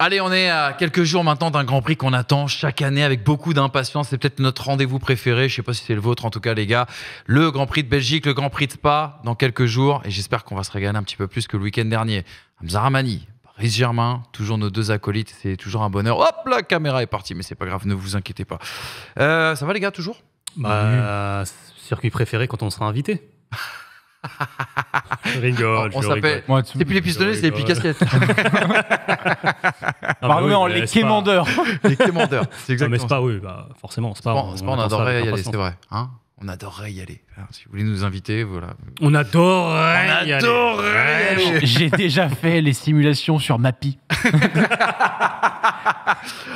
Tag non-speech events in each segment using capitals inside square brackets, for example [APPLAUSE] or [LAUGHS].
Allez, on est à quelques jours maintenant d'un Grand Prix qu'on attend chaque année avec beaucoup d'impatience. C'est peut-être notre rendez-vous préféré. Je ne sais pas si c'est le vôtre, en tout cas, les gars. Le Grand Prix de Belgique, le Grand Prix de Spa, dans quelques jours. Et j'espère qu'on va se régaler un petit peu plus que le week-end dernier. Hamza Riz Germain, toujours nos deux acolytes, c'est toujours un bonheur. Hop, la caméra est partie, mais c'est pas grave, ne vous inquiétez pas. Euh, ça va les gars, toujours Bah, circuit préféré quand on sera invité. [LAUGHS] je rigole, on, s'appelle. c'est plus les pistolets, c'est les piques casquettes. [LAUGHS] Parlons en les quémandeurs. les quémandeurs, c'est exact. Non, mais c'est pas, oui, bah, forcément, c'est pas. on, on adorait y aller, c'est vrai. Hein on adorerait y aller. si vous voulez nous inviter, voilà. On adorerait. J'ai déjà fait les simulations sur Mappy. [LAUGHS]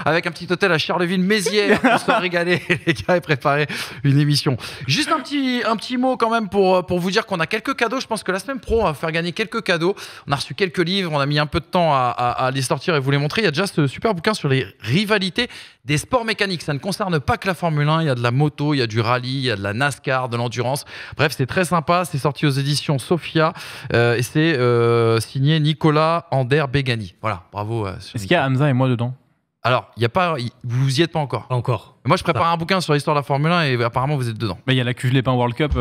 Avec un petit hôtel à Charleville-Mézières, pour se régaler, [LAUGHS] les gars, et préparer une émission. Juste un petit, un petit mot quand même pour, euh, pour vous dire qu'on a quelques cadeaux. Je pense que la semaine pro, on va faire gagner quelques cadeaux. On a reçu quelques livres, on a mis un peu de temps à, à les sortir et vous les montrer. Il y a déjà ce super bouquin sur les rivalités des sports mécaniques. Ça ne concerne pas que la Formule 1, il y a de la moto, il y a du rallye, il y a de la NASCAR, de l'endurance. Bref, c'est très sympa, c'est sorti aux éditions Sofia euh, et c'est euh, signé Nicolas Ander Begani. Voilà, bravo. Euh, Est-ce qu'il y a Hamza et moi dedans alors, il y a pas, vous y êtes pas encore. encore. Moi, je prépare un bouquin sur l'histoire de la Formule 1 et apparemment, vous êtes dedans. Mais il y a la Cugelé World Cup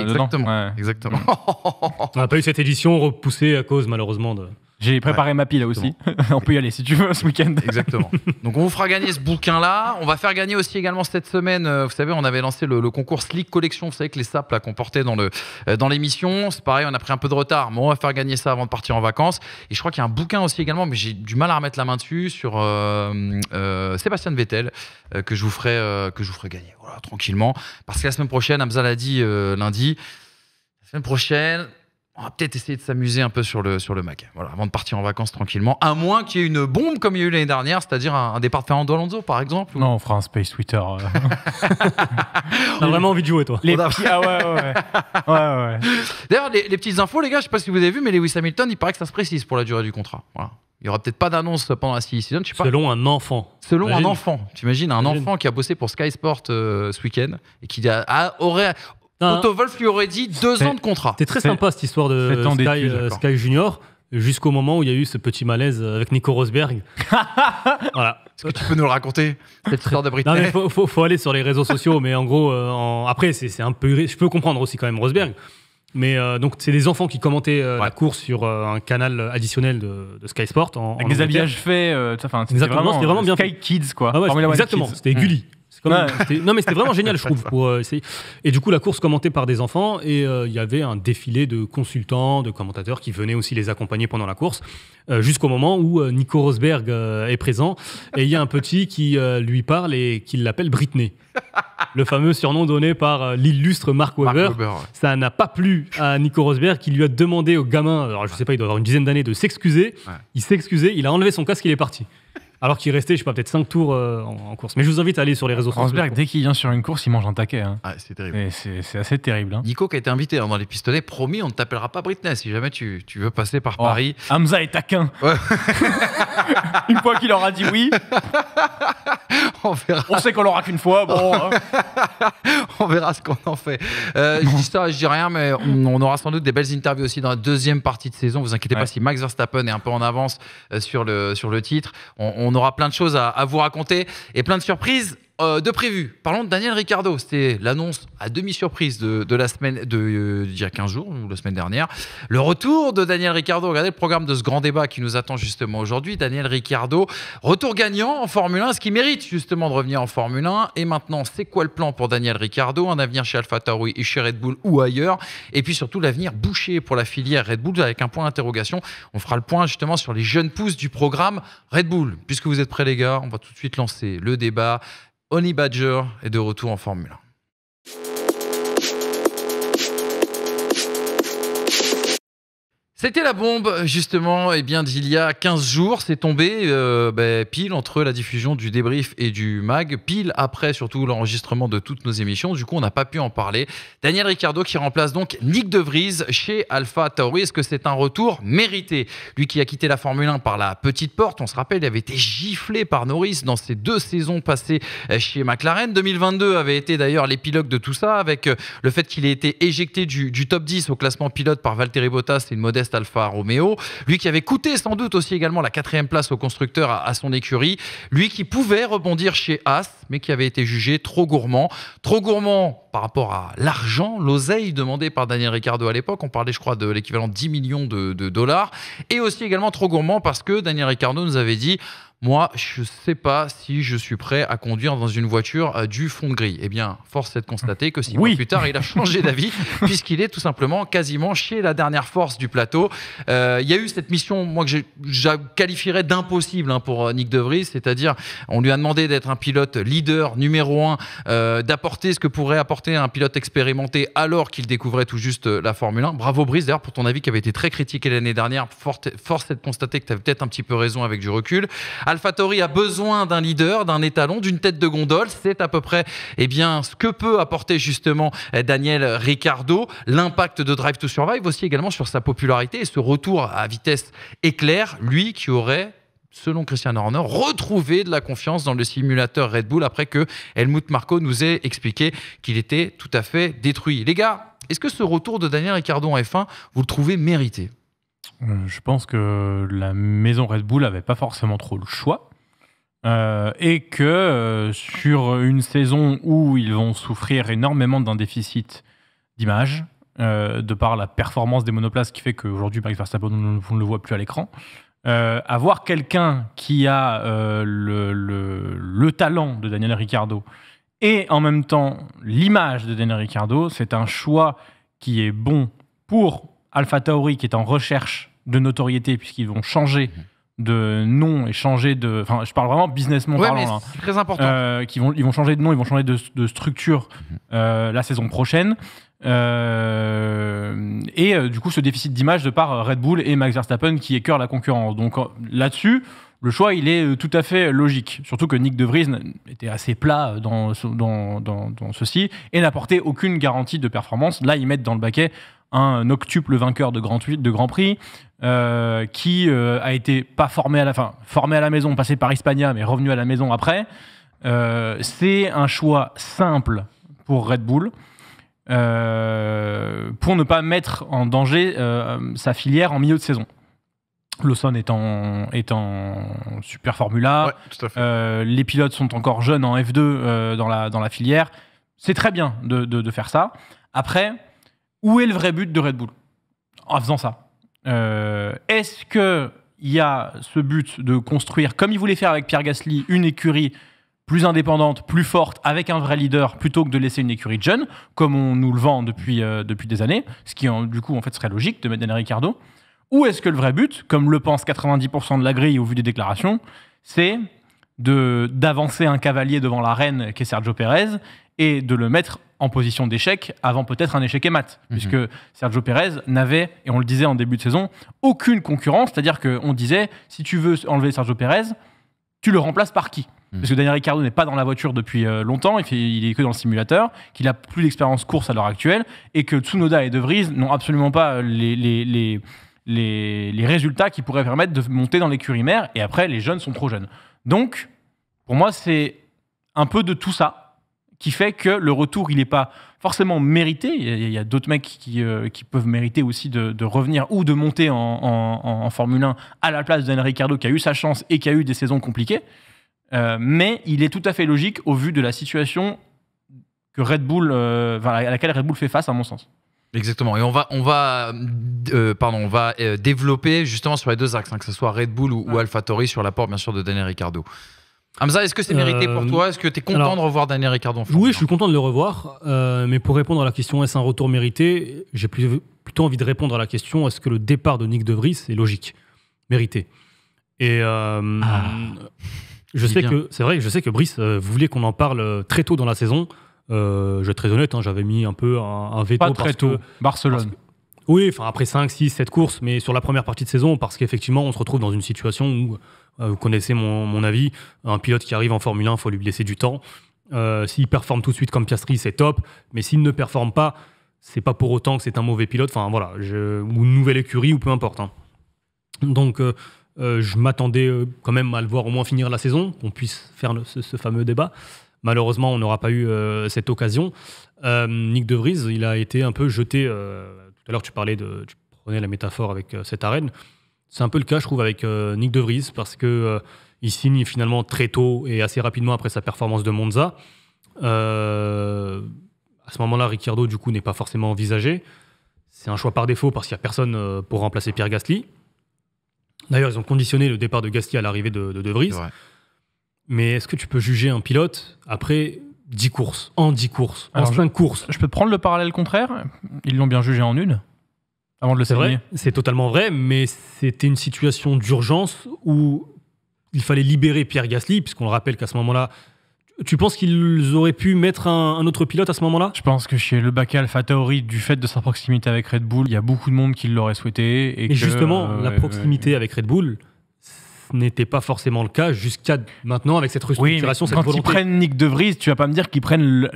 exactement, dedans. Exactement. [LAUGHS] On n'a pas eu cette édition repoussée à cause, malheureusement, de, j'ai préparé ma pile là aussi. [LAUGHS] on peut y aller si tu veux ce week-end. Exactement. Donc on vous fera gagner ce bouquin-là. On va faire gagner aussi également cette semaine. Euh, vous savez, on avait lancé le, concours Slick Collection. Vous savez que les sables qu'on portait dans le euh, dans l'émission, c'est pareil. On a pris un peu de retard, mais on va faire gagner ça avant de partir en vacances. Et je crois qu'il y a un bouquin aussi également, mais j'ai du mal à remettre la main dessus sur euh, Sébastien Vettel que je vous ferai que je vous ferai gagner. Voilà, tranquillement. Parce que la semaine prochaine, Hamza l'a dit lundi. La semaine prochaine, on va peut-être essayer de s'amuser un peu sur le, sur le Mac, voilà, avant de partir en vacances tranquillement, à moins qu'il y ait une bombe comme il y a eu l'année dernière, c'est-à-dire un, départ de Fernando Alonso, par exemple. Non, on fera un Space Twitter. Euh. [LAUGHS] On a vraiment envie de jouer, toi. Les... Ah ouais, ouais, ouais. [LAUGHS] [LAUGHS] D'ailleurs, les, petites infos, les gars, je ne sais pas si vous avez vu, mais Lewis Hamilton, il paraît que ça se précise pour la durée du contrat. Il n'y aura peut-être pas d'annonce pendant la six season, Selon un enfant. Selon un enfant. Tu imagines un enfant qui a bossé pour Sky Sport euh, ce week-end et qui aurait, Toto Wolf lui aurait dit deux ans de contrat. C'était très sympa cette histoire de euh, Sky, Junior jusqu'au moment où il y a eu ce petit malaise avec Nico Rosberg. [LAUGHS] voilà. Est-ce que tu peux nous le raconter Cette histoire de Non, faut, aller sur les réseaux sociaux, mais en gros, euh, après, c'est un peu. Je peux comprendre aussi quand même Rosberg. Mais euh, donc, c'est des enfants qui commentaient la course sur un canal additionnel de, Sky Sport. En, Avec des habillages faits, vraiment, vraiment bien Sky Kids, quoi. Ah exactement, c'était Gulli. Non, mais c'était vraiment génial, je trouve. [LAUGHS] Euh, et du coup, la course commentée par des enfants, et il euh, y avait un défilé de consultants, de commentateurs qui venaient aussi les accompagner pendant la course, euh, jusqu'au moment où Nico Rosberg est présent, et il y a un petit qui lui parle et qui l'appelle Britney. Le fameux surnom donné par l'illustre Mark Webber. Ça n'a pas plu à Nico Rosberg, qui lui a demandé au gamin, alors je sais pas, il doit avoir une dizaine d'années, de s'excuser. Il s'est excusé, il a enlevé son casque, il est parti. Alors qu'il restait, je sais pas, peut-être 5 tours euh, en, course. Mais je vous invite à aller sur les réseaux sociaux. dès qu'il vient sur une course, il mange un taquet. Hein. Ah, c'est terrible. C'est assez terrible. Hein. Nico qui a été invité hein, dans les pistolets, promis, on ne t'appellera pas Britney si jamais tu, veux passer par oh, Paris. Hamza est taquin. [LAUGHS] une fois qu'il aura dit oui, [LAUGHS] on verra. On sait qu'on l'aura qu'une fois. Bon, [LAUGHS] on verra ce qu'on en fait. Euh, je dis ça, je dis rien, mais on, aura sans doute des belles interviews aussi dans la deuxième partie de saison. Vous inquiétez pas si Max Verstappen est un peu en avance euh, sur le, titre. on on aura plein de choses à vous raconter et plein de surprises. Euh, de prévu, parlons de Daniel Ricardo. C'était l'annonce à demi-surprise de, la semaine, de, euh, y a 15 jours, ou la semaine dernière. Le retour de Daniel Ricardo. Regardez le programme de ce grand débat qui nous attend justement aujourd'hui. Daniel Ricardo, retour gagnant en Formule 1, ce qui mérite justement de revenir en Formule 1. Et maintenant, c'est quoi le plan pour Daniel Ricardo Un avenir chez Tauri et chez Red Bull ou ailleurs Et puis surtout, l'avenir bouché pour la filière Red Bull avec un point d'interrogation. On fera le point justement sur les jeunes pousses du programme Red Bull. Puisque vous êtes prêts, les gars, on va tout de suite lancer le débat. Honey Badger est de retour en Formule 1. C'était la bombe, justement, eh bien d'il y a 15 jours. C'est tombé euh, ben, pile entre la diffusion du débrief et du mag, pile après surtout l'enregistrement de toutes nos émissions. Du coup, on n'a pas pu en parler. Daniel Ricciardo qui remplace donc Nick De Vries chez Alpha Tauri. Est-ce que c'est un retour mérité Lui qui a quitté la Formule 1 par la petite porte, on se rappelle, il avait été giflé par Norris dans ses deux saisons passées euh, chez McLaren. 2022 avait été d'ailleurs l'épilogue de tout ça, avec euh, le fait qu'il ait été éjecté du, top 10 au classement pilote par Valtteri Bottas C'est une modeste Alfa Romeo. Lui qui avait coûté sans doute aussi également la quatrième place au constructeur à, son écurie. Lui qui pouvait rebondir chez Haas, mais qui avait été jugé trop gourmand. Trop gourmand par rapport à l'argent, l'oseille demandée par Daniel Ricciardo à l'époque. On parlait, je crois, de l'équivalent de 10 millions de, de dollars. Et aussi également trop gourmand parce que Daniel Ricciardo nous avait dit moi, je ne sais pas si je suis prêt à conduire dans une voiture euh, du fond de grille. Eh bien, force est de constater que six mois plus tard, il a changé d'avis, [LAUGHS] puisqu'il est tout simplement quasiment chez la dernière force du plateau. Euh, il y a eu cette mission, moi, que je qualifierais d'impossible hein, pour euh, Nick De Vries, c'est-à-dire, on lui a demandé d'être un pilote leader numéro un, d'apporter ce que pourrait apporter un pilote expérimenté alors qu'il découvrait tout juste la Formule 1. Bravo, Brice, d'ailleurs, pour ton avis qui avait été très critiqué l'année dernière. Force est de constater que tu avais peut-être un petit peu raison avec du recul. AlphaTauri a besoin d'un leader, d'un étalon, d'une tête de gondole. C'est à peu près eh bien, ce que peut apporter justement Daniel Ricciardo. L'impact de Drive to Survive aussi également sur sa popularité et ce retour à vitesse éclair, lui qui aurait selon Christian Horner, retrouvé de la confiance dans le simulateur Red Bull après que Helmut Marco nous ait expliqué qu'il était tout à fait détruit. Les gars, est-ce que ce retour de Daniel Ricciardo en F1, vous le trouvez mérité euh, je pense que la maison Red Bull n'avait pas forcément trop le choix. Euh, et que euh, sur une saison où ils vont souffrir énormément d'un déficit d'image, de par la performance des monoplaces qui fait qu'aujourd'hui Max Verstappen on ne le voit plus à l'écran, avoir quelqu'un qui a le, le, talent de Daniel Ricciardo et en même temps l'image de Daniel Ricciardo, c'est un choix qui est bon pour Alpha Tauri qui est en recherche de notoriété puisqu'ils vont changer mhm. de nom et changer de. Enfin, je parle vraiment business ouais, parlant. Hein. très important. Euh, qui vont, ils vont changer de nom, ils vont changer de, structure mhm. euh, la saison prochaine. Euh, et du coup, ce déficit d'image de part Red Bull et Max Verstappen qui écœurent la concurrence. Donc là-dessus, le choix, il est tout à fait logique. Surtout que Nick De Vries était assez plat dans, dans, dans ceci et n'apportait aucune garantie de performance. Là, ils mettent dans le baquet un octuple vainqueur de Grand, Prix, euh, qui euh, a été pas formé à la fin, formé à la maison, passé par Hispania, mais revenu à la maison après. Euh, c'est un choix simple pour Red Bull. pour ne pas mettre en danger sa filière en milieu de saison. Lawson est en, super Formula. les pilotes sont encore jeunes en F2 dans, la, dans la filière. C'est très bien de, de, faire ça. Après, où est le vrai but de Red Bull en faisant ça euh, Est-ce que il y a ce but de construire, comme il voulait faire avec Pierre Gasly, une écurie plus indépendante, plus forte, avec un vrai leader, plutôt que de laisser une écurie jeune, comme on nous le vend depuis, euh, depuis des années, ce qui en, du coup en fait serait logique de mettre Daniel Ricciardo Ou est-ce que le vrai but, comme le pense 90% de la grille au vu des déclarations, c'est de d'avancer un cavalier devant la reine qui est Sergio Pérez et de le mettre en position d'échec avant peut-être un échec et mat, mhm. puisque Sergio Pérez n'avait, et on le disait en début de saison, aucune concurrence, c'est-à-dire qu'on disait, si tu veux enlever Sergio Pérez, tu le remplaces par qui mhm. Parce que Daniel Ricciardo n'est pas dans la voiture depuis euh, longtemps, il, il est que dans le simulateur, qu'il a plus d'expérience course à l'heure actuelle, et que Tsunoda et De Vries n'ont absolument pas euh, les, les, les, résultats qui pourraient permettre de monter dans l'écurie mère. Et après, les jeunes sont trop jeunes. Donc, pour moi, c'est un peu de tout ça qui fait que le retour, il n'est pas forcément mérité. Il y a, d'autres mecs euh, qui, peuvent mériter aussi de, revenir ou de monter en, Formule 1 à la place de Daniel Ricardo qui a eu sa chance et qui a eu des saisons compliquées. Euh, mais il est tout à fait logique au vu de la situation que Red Bull, euh, à laquelle Red Bull fait face, à mon sens. Exactement. Et on va, on va, pardon, on va développer justement sur les deux axes, hein, que ce soit Red Bull ou, AlphaTauri sur l'apport bien sûr de Daniel Ricciardo. Hamza, est-ce que c'est mérité pour euh, toi Est-ce que tu es content de revoir Daniel Ricardon Oui, je suis content de le revoir. Euh, mais pour répondre à la question, est-ce un retour mérité J'ai plutôt envie de répondre à la question, est-ce que le départ de Nick De Vries est logique Mérité. Et euh, ah. je sais que c'est vrai, je sais que Brice, vous vouliez qu'on en parle très tôt dans la saison. je vais être très honnête, hein, j'avais mis un peu un, veto. Pas très tôt, Barcelone. oui, après 5, 6, 7 courses, mais sur la première partie de saison, parce qu'effectivement, on se retrouve dans une situation où euh, vous connaissez mon, avis. Un pilote qui arrive en Formule 1, il faut lui laisser du temps. Euh, s'il performe tout de suite comme Piastri, c'est top. Mais s'il ne performe pas, c'est pas pour autant que c'est un mauvais pilote. Enfin voilà, je, ou une nouvelle écurie ou peu importe. Hein. Donc euh, je m'attendais quand même à le voir au moins finir la saison, qu'on puisse faire ce, fameux débat. Malheureusement, on n'aura pas eu cette occasion. Nick De Vries, il a été un peu jeté. tout à l'heure, tu parlais de, tu prenais la métaphore avec cette arène. C'est un peu le cas, je trouve, avec euh, Nick De Vries, parce que euh, il signe finalement très tôt et assez rapidement après sa performance de Monza. Euh, à ce moment-là, Ricciardo, du coup, n'est pas forcément envisagé. C'est un choix par défaut parce qu'il n'y a personne pour remplacer Pierre Gasly. D'ailleurs, ils ont conditionné le départ de Gasly à l'arrivée de De, Vries. Mais est-ce que tu peux juger un pilote après 10 courses, en 10 courses, en 5 courses Je peux prendre le parallèle contraire. Ils l'ont bien jugé en une de C'est totalement vrai, mais c'était une situation d'urgence où il fallait libérer Pierre Gasly, puisqu'on le rappelle qu'à ce moment-là, tu penses qu'ils auraient pu mettre un, autre pilote à ce moment-là Je pense que chez le Bacal Alpha du fait de sa proximité avec Red Bull, il y a beaucoup de monde qui l'aurait souhaité. Et, justement, la euh, proximité euh, avec Red Bull, n'était pas forcément le cas jusqu'à maintenant avec cette restructuration. quand cette volonté. ils prennent Nick De Vries, tu vas pas me dire qu'ils prennent,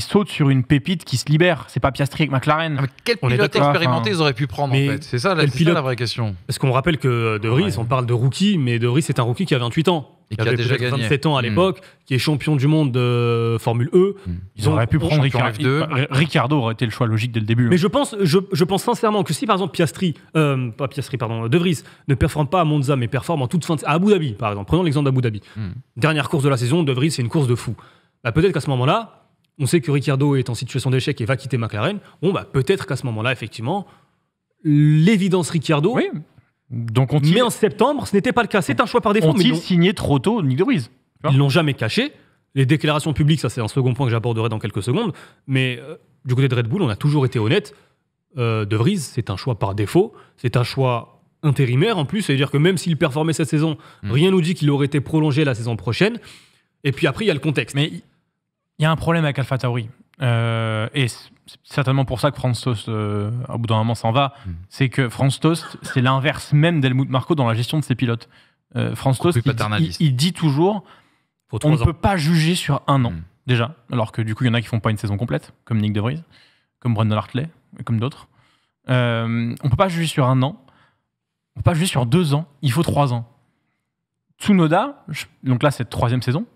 sautent sur une pépite qui se libère. C'est pas Piastri avec McLaren. Ah, mais quel pilote expérimenté ah. ils auraient pu prendre en fait C'est ça, la, vraie question. est-ce qu'on rappelle que De Vries, on parle de rookie, mais De Vries c'est un rookie qui a 28 ans. Il qui, a, déjà gagné. 27 ans à hmm. l'époque, qui est champion du monde de euh, Formule E. Hmm. Ils, auraient pu prendre Ricard, Ricardo aurait été le choix logique dès le début. Hein. Mais je pense, je, pense sincèrement que si par exemple Piastri, euh, pas Piastri, pardon, De Vries ne performe pas à Monza, mais performe en toute fin de, à Abu Dhabi, par exemple. Prenons l'exemple d'Abu Dhabi. Hmm. Dernière course de la saison, De Vries, c'est une course de fou. Bah, peut-être qu'à ce moment-là, on sait que Ricardo est en situation d'échec et va quitter McLaren. Bon, bah, peut-être qu'à ce moment-là, effectivement, l'évidence Ricardo... Donc mais en septembre, ce n'était pas le cas. C'est un choix par défaut. Ont-ils signé trop tôt Nick de Ils l'ont jamais caché. Les déclarations publiques, ça c'est un second point que j'aborderai dans quelques secondes. Mais euh, du côté de Red Bull, on a toujours été honnête. Euh, de Vries, c'est un choix par défaut. C'est un choix intérimaire en plus. C'est-à-dire que même s'il performait cette saison, hmm. rien nous dit qu'il aurait été prolongé la saison prochaine. Et puis après, il y a le contexte. Mais il y a un problème avec Alpha Tauri. Euh, et et certainement pour ça que Franz Tost euh, au bout d'un moment, s'en va, hmm. c'est que Franz Tost c'est l'inverse même d'Helmut Marco dans la gestion de ses pilotes. Euh, Franz Tost il, dit toujours on ne peut pas juger sur un an, hmm. déjà. Alors que du coup, il y en a qui font pas une saison complète, comme Nick De Vries, comme Brendan Hartley, comme d'autres. on ne peut pas juger sur un an, on ne peut pas juger sur deux ans, il faut trois ans. Tsunoda, donc là, c'est troisième saison.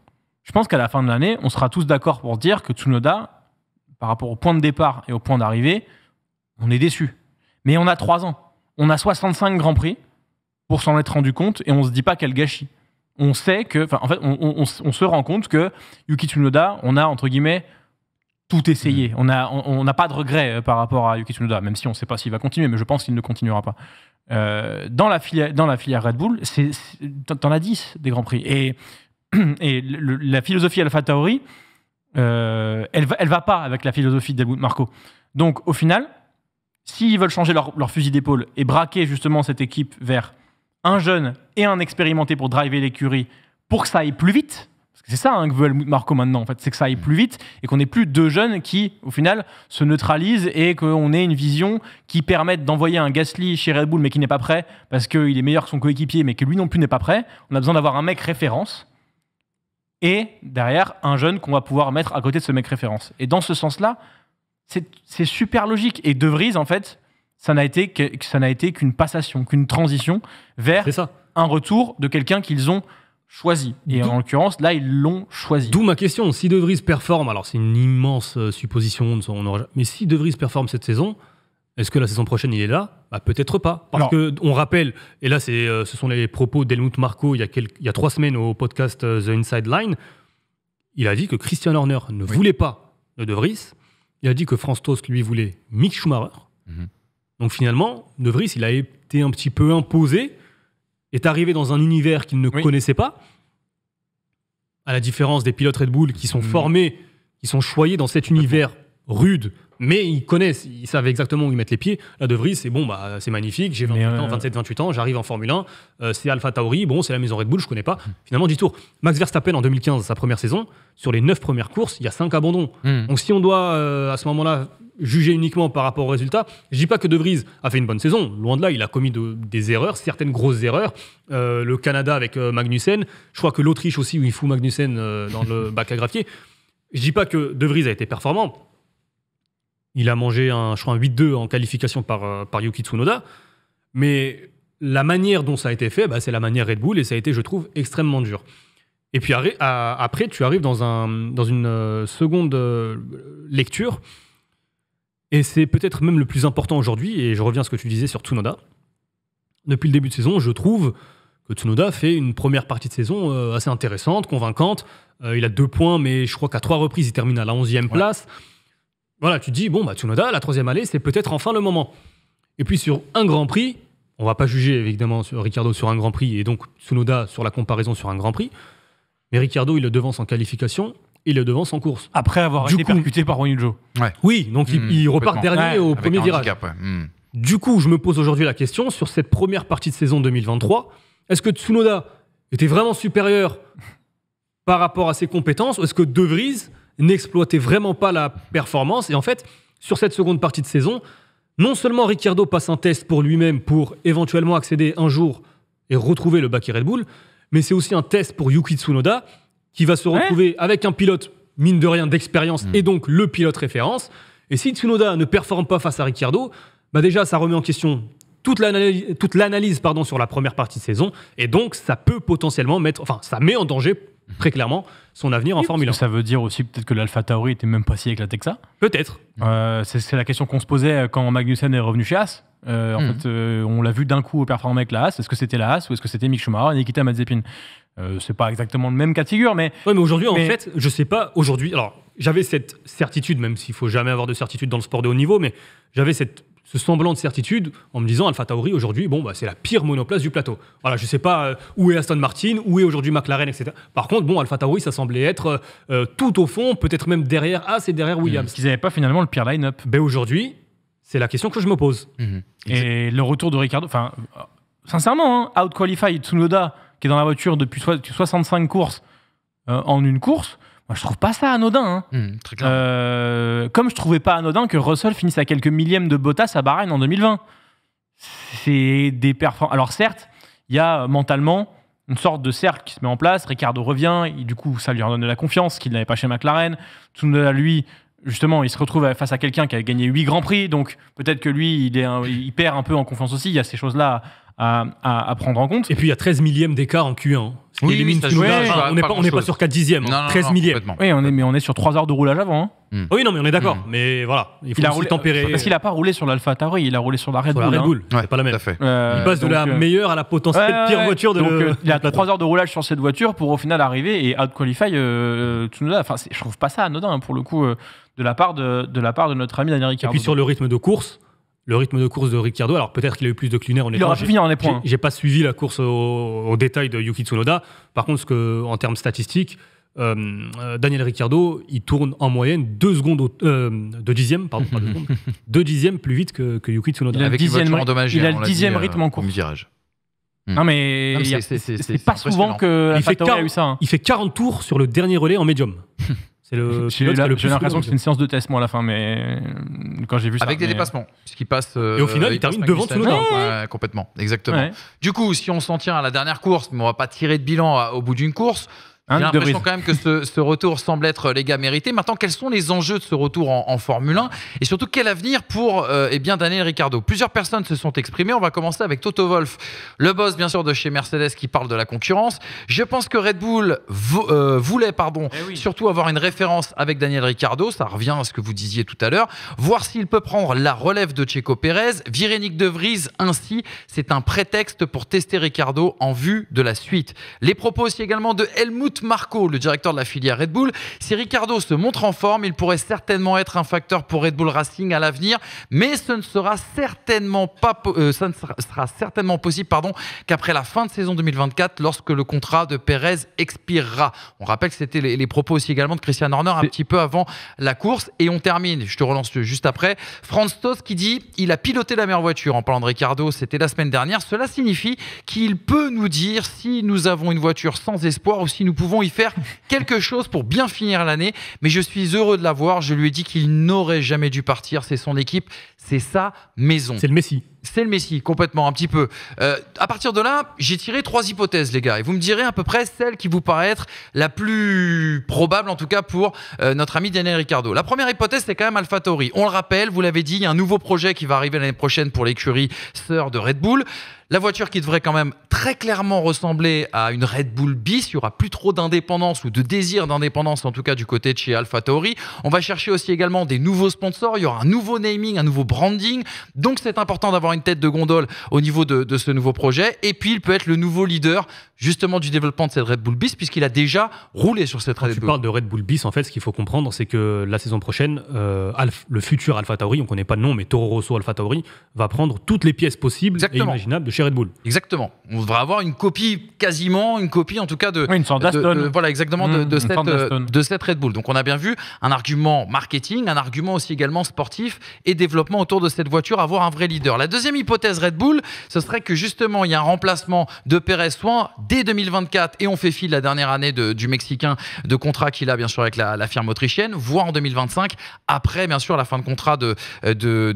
Je pense qu'à la fin de l'année, on sera tous d'accord pour dire que Tsunoda par rapport au point de départ et au point d'arrivée, on est déçu. Mais on a trois ans. On a 65 Grands Prix pour s'en être rendu compte et on se dit pas quel gâchis. On sait que, en fait, on, se rend compte que Yuki Tsunoda, on a entre guillemets tout essayé. Mm. On n'a on, pas de regret euh, par rapport à Yuki Tsunoda, même si on ne sait pas s'il va continuer, mais je pense qu'il ne continuera pas. Euh, dans, la filière, Red Bull, en as 10 des Grands Prix. Et, [CLEARS THROAT] la philosophie Alpha Tauri, euh, elle, va, va pas avec la philosophie d'Helmut Marco. Donc, au final, s'ils veulent changer leur, fusil d'épaule et braquer justement cette équipe vers un jeune et un expérimenté pour driver l'écurie pour que ça aille plus vite, parce que c'est ça hein, que veut Helmut Marco maintenant, en fait, c'est que ça aille plus vite et qu'on ait plus deux jeunes qui, au final, se neutralisent et qu'on ait une vision qui permette d'envoyer un Gasly chez Red Bull mais qui n'est pas prêt parce qu'il est meilleur que son coéquipier mais que lui non plus n'est pas prêt. On a besoin d'avoir un mec référence et derrière un jeune qu'on va pouvoir mettre à côté de ce mec référence. Et dans ce sens-là, c'est super logique. Et De Vries, en fait, ça n'a été que, ça n'a été qu'une passation, qu'une transition vers un retour de quelqu'un qu'ils ont choisi. Et en l'occurrence, là, ils l'ont choisi. D'où ma question. Si De Vries performe, alors c'est une immense euh, supposition, mais si De Vries performe cette saison, est-ce que la saison prochaine, il est là bah, Peut-être pas. Parce qu'on que on rappelle, et là, euh, ce sont les propos d'Helmut Marco il y, a il trois semaines au podcast euh, The Inside Line. Il a dit que Christian Horner ne voulait pas De Vries. Il a dit que Franz Tost, lui, voulait Mick Schumacher. Mhm. Donc finalement, De Vries, il a été un petit peu imposé, est arrivé dans un univers qu'il ne connaissait pas, à la différence des pilotes Red Bull qui sont mhm. formés, qui sont choyés dans cet univers rude, mais ils connaissent, ils savent exactement où ils mettent les pieds. la De Vries, c'est bon, bah, c'est magnifique, j'ai 28 ans, 27, euh, 28 ans, j'arrive en Formule 1, euh, c'est Alpha Tauri, bon, c'est la maison Red Bull, je connais pas. Hmm. Finalement, du tour. Max Verstappen, en 2015, sa première saison, sur les 9 premières courses, il y a 5 abandons. Hmm. Donc si on doit, euh, à ce moment-là, juger uniquement par rapport au résultat, je dis pas que De Vries a fait une bonne saison, loin de là, il a commis des erreurs, certaines grosses erreurs. le Canada avec Magnussen, je crois que l'Autriche aussi, où il fout Magnussen dans le [LAUGHS] bac à graffier. Je dis pas que De Vries a été performant, il a mangé un, je crois, un 8-2 en qualification par, euh, par Yuki Tsunoda. Mais la manière dont ça a été fait, bah, c'est la manière Red Bull et ça a été, je trouve, extrêmement dur. Et puis après, tu arrives dans, une euh, seconde euh, lecture. Et c'est peut-être même le plus important aujourd'hui, et je reviens à ce que tu disais sur Tsunoda. Depuis le début de saison, je trouve que Tsunoda fait une première partie de saison assez intéressante, convaincante. il a deux points, mais je crois qu'à trois reprises, il termine à la 11e place. Voilà, tu dis, bon, bah, Tsunoda, la troisième allée, c'est peut-être enfin le moment. Et puis sur un Grand Prix, on va pas juger évidemment sur Ricardo sur un Grand Prix et donc Tsunoda sur la comparaison sur un Grand Prix, mais Ricardo, il le devance en qualification, il le devance en course. Après avoir été percuté par Ronildo. Oui, donc il, hmm, repart dernier au premier virage. Hmm. Du coup, je me pose aujourd'hui la question sur cette première partie de saison 2023, est-ce que Tsunoda était vraiment supérieur par rapport à ses compétences, ou est-ce que De Vries n'exploitait vraiment pas la performance. Et en fait, sur cette seconde partie de saison, non seulement Ricciardo passe un test pour lui-même pour éventuellement accéder un jour et retrouver le bac Red Bull, mais c'est aussi un test pour Yuki Tsunoda qui va se retrouver avec un pilote, mine de rien, d'expérience mm. et donc le pilote référence. Et si Tsunoda ne performe pas face à Ricciardo, bah déjà ça remet en question toute l'analyse, toute l'analyse sur la première partie de saison et donc ça peut potentiellement mettre, enfin ça met en danger Mhm. très clairement son avenir en Formule 1. Ça veut dire aussi peut-être que l'Alpha Tauri était même pas si éclaté que ça Peut-être. Euh, c'est la question qu'on se posait euh, quand Magnussen est revenu chez As. Euh, en mhm. fait, on l'a vu d'un coup performer avec la As. Est-ce que c'était la As ou est-ce que c'était Mick Schumacher et Nikita Mazepin C'est pas exactement le même cas de figure, mais. Oui, mais aujourd'hui, en fait, je sais pas. Aujourd'hui, alors j'avais cette certitude, même s'il faut jamais avoir de certitude dans le sport de haut niveau, mais j'avais cette ce semblant de certitude en me disant Alpha Tauri aujourd'hui, bon, bah, c'est la pire monoplace du plateau. Voilà, je sais pas euh, où est Aston Martin, où est aujourd'hui McLaren, etc. Par contre, bon, Alpha Tauri, ça semblait être euh, euh, tout au fond, peut-être même derrière As et derrière Williams. Ils mmh. qu'ils n'avaient pas finalement le pire line-up. Ben, aujourd'hui, c'est la question que je me pose. Mmh. Et le retour de Ricardo, enfin, sincèrement, hein, out-qualified Tsunoda, qui est dans la voiture depuis 65 courses, en une course, moi, je trouve pas ça anodin. Hein. Hmm, euh, comme je trouvais pas anodin que Russell finisse à quelques millièmes de Bottas à Bahreïn en 2020. C'est des performances. Alors, certes, il y a euh, mentalement une sorte de cercle qui se met en place. Ricardo revient, et du coup, ça lui redonne de la confiance qu'il n'avait pas chez McLaren. Tout à lui, justement, il se retrouve face à quelqu'un qui a gagné 8 grands prix, donc peut-être que lui, il, est il perd un peu en confiance aussi. Il y a ces choses-là à, prendre en compte. Et puis il y a 13 millièmes d'écart en Q1. Oui, oui, on n'est pas, sur 4 dixièmes, 13 millièmes. Oui, mais on est sur 3 heures de roulage avant. Hein. Hmm. Oui, non, mais on est d'accord. Hmm. Mais voilà, il faut il a roulé, tempérer. Parce qu'il n'a pas roulé sur l'Alpha Tauri, il a roulé sur la Red sur Bull. La Red hein. Bull, c'est pas la même. Euh, il passe de la euh, meilleure à la potentielle pire voiture de donc, le... Euh, il a 3 heures de roulage sur cette voiture pour au final arriver et out-qualify Tsunoda. Enfin, je trouve pas ça anodin hein, pour le coup de la part de, de la part de notre ami Daniel Ricciardo. Et puis sur le rythme de course, le rythme de course de Ricciardo. Alors peut-être qu'il a eu plus de Cluner, honnêtement. Il aura pu en points. Hein. J'ai pas suivi la course au, détail de Yuki Tsunoda. Par contre, que, en termes statistiques, euh, euh, Daniel Ricciardo, il tourne en moyenne deux secondes, euh, de deux dixièmes, pardon, deux secondes, [LAUGHS] dixièmes plus vite que, que Yuki Tsunoda. Il a, dixième, il a le hein, dixième rythme en course. virage. Hmm. Non, mais, c'est pas souvent que a eu ça, hein. il fait 40 tours sur le dernier relais en médium. [LAUGHS] C'est le. J'ai l'impression que c'est une séance de test, moi, à la fin, mais euh, quand j'ai vu ça. Avec des dépassements, dépassements, puisqu'il passe. et au euh, final, il, termine devant Tsunoda. Ouais, complètement, exactement. Du coup, si on s'en tient à la dernière course, mais on va pas tirer de bilan au bout d'une course. Hein, J'ai l'impression quand même que ce, ce, retour semble être, euh, les gars, mérités. Maintenant, quels sont les enjeux de ce retour en, Formule 1 et surtout quel avenir pour euh, eh bien Daniel Ricciardo Plusieurs personnes se sont exprimées. On va commencer avec Toto Wolf, le boss bien sûr de chez Mercedes qui parle de la concurrence. Je pense que Red Bull euh, voulait pardon, eh surtout avoir une référence avec Daniel Ricciardo. Ça revient à ce que vous disiez tout à l'heure. Voir s'il peut prendre la relève de Checo Pérez, Virénique De Vries ainsi. C'est un prétexte pour tester Ricciardo en vue de la suite. Les propos aussi également de Helmut Marco, le directeur de la filière Red Bull. Si Ricardo se montre en forme, il pourrait certainement être un facteur pour Red Bull Racing à l'avenir, mais ce ne sera certainement pas, ça euh, ne sera, certainement possible, pardon, qu'après la fin de saison 2024, lorsque le contrat de Perez expirera. On rappelle que c'était les, propos aussi également de Christian Horner un petit peu avant la course. Et on termine, je te relance juste après. Franz Tost qui dit il a piloté la meilleure voiture. En parlant de Ricardo, c'était la semaine dernière. Cela signifie qu'il peut nous dire si nous avons une voiture sans espoir ou si nous pouvons pouvons y faire quelque chose pour bien finir l'année. Mais je suis heureux de l'avoir. Je lui ai dit qu'il n'aurait jamais dû partir. C'est son équipe, c'est sa maison. C'est le Messi. C'est le Messi, complètement, un petit peu. Euh, à partir de là, j'ai tiré trois hypothèses, les gars, et vous me direz à peu près celle qui vous paraît être la plus probable, en tout cas pour euh, notre ami Daniel Ricardo. La première hypothèse, c'est quand même AlphaTauri. On le rappelle, vous l'avez dit, il y a un nouveau projet qui va arriver l'année prochaine pour l'écurie sœur de Red Bull. La voiture qui devrait quand même très clairement ressembler à une Red Bull bis, il n'y aura plus trop d'indépendance ou de désir d'indépendance en tout cas du côté de chez Alpha Tauri. On va chercher aussi également des nouveaux sponsors, il y aura un nouveau naming, un nouveau branding. Donc c'est important d'avoir une tête de gondole au niveau de, ce nouveau projet. Et puis il peut être le nouveau leader justement du développement de cette Red Bull bis puisqu'il a déjà roulé sur cette Red Bull. Quand tu parles de Red Bull bis, en fait, ce qu'il faut comprendre, c'est que la saison prochaine, euh, le futur Alpha Tauri, on ne connaît pas le nom, mais Toro Rosso Alpha Tauri va prendre toutes les pièces possibles et imaginables de chez Red Bull. Exactement. On devrait avoir une copie, quasiment une copie en tout cas de. Oui, une sorte voilà, exactement, de, hmm, de, cette, euh, de, cette, Red Bull. Donc on a bien vu un argument marketing, un argument aussi également sportif et développement autour de cette voiture, avoir un vrai leader. La deuxième hypothèse Red Bull, ce serait que justement il y a un remplacement de Pérez soit dès 2024 et on fait fil la dernière année du Mexicain de contrat qu'il a bien sûr avec la, la, firme autrichienne, voire en 2025 après bien sûr la fin de contrat de, euh, de,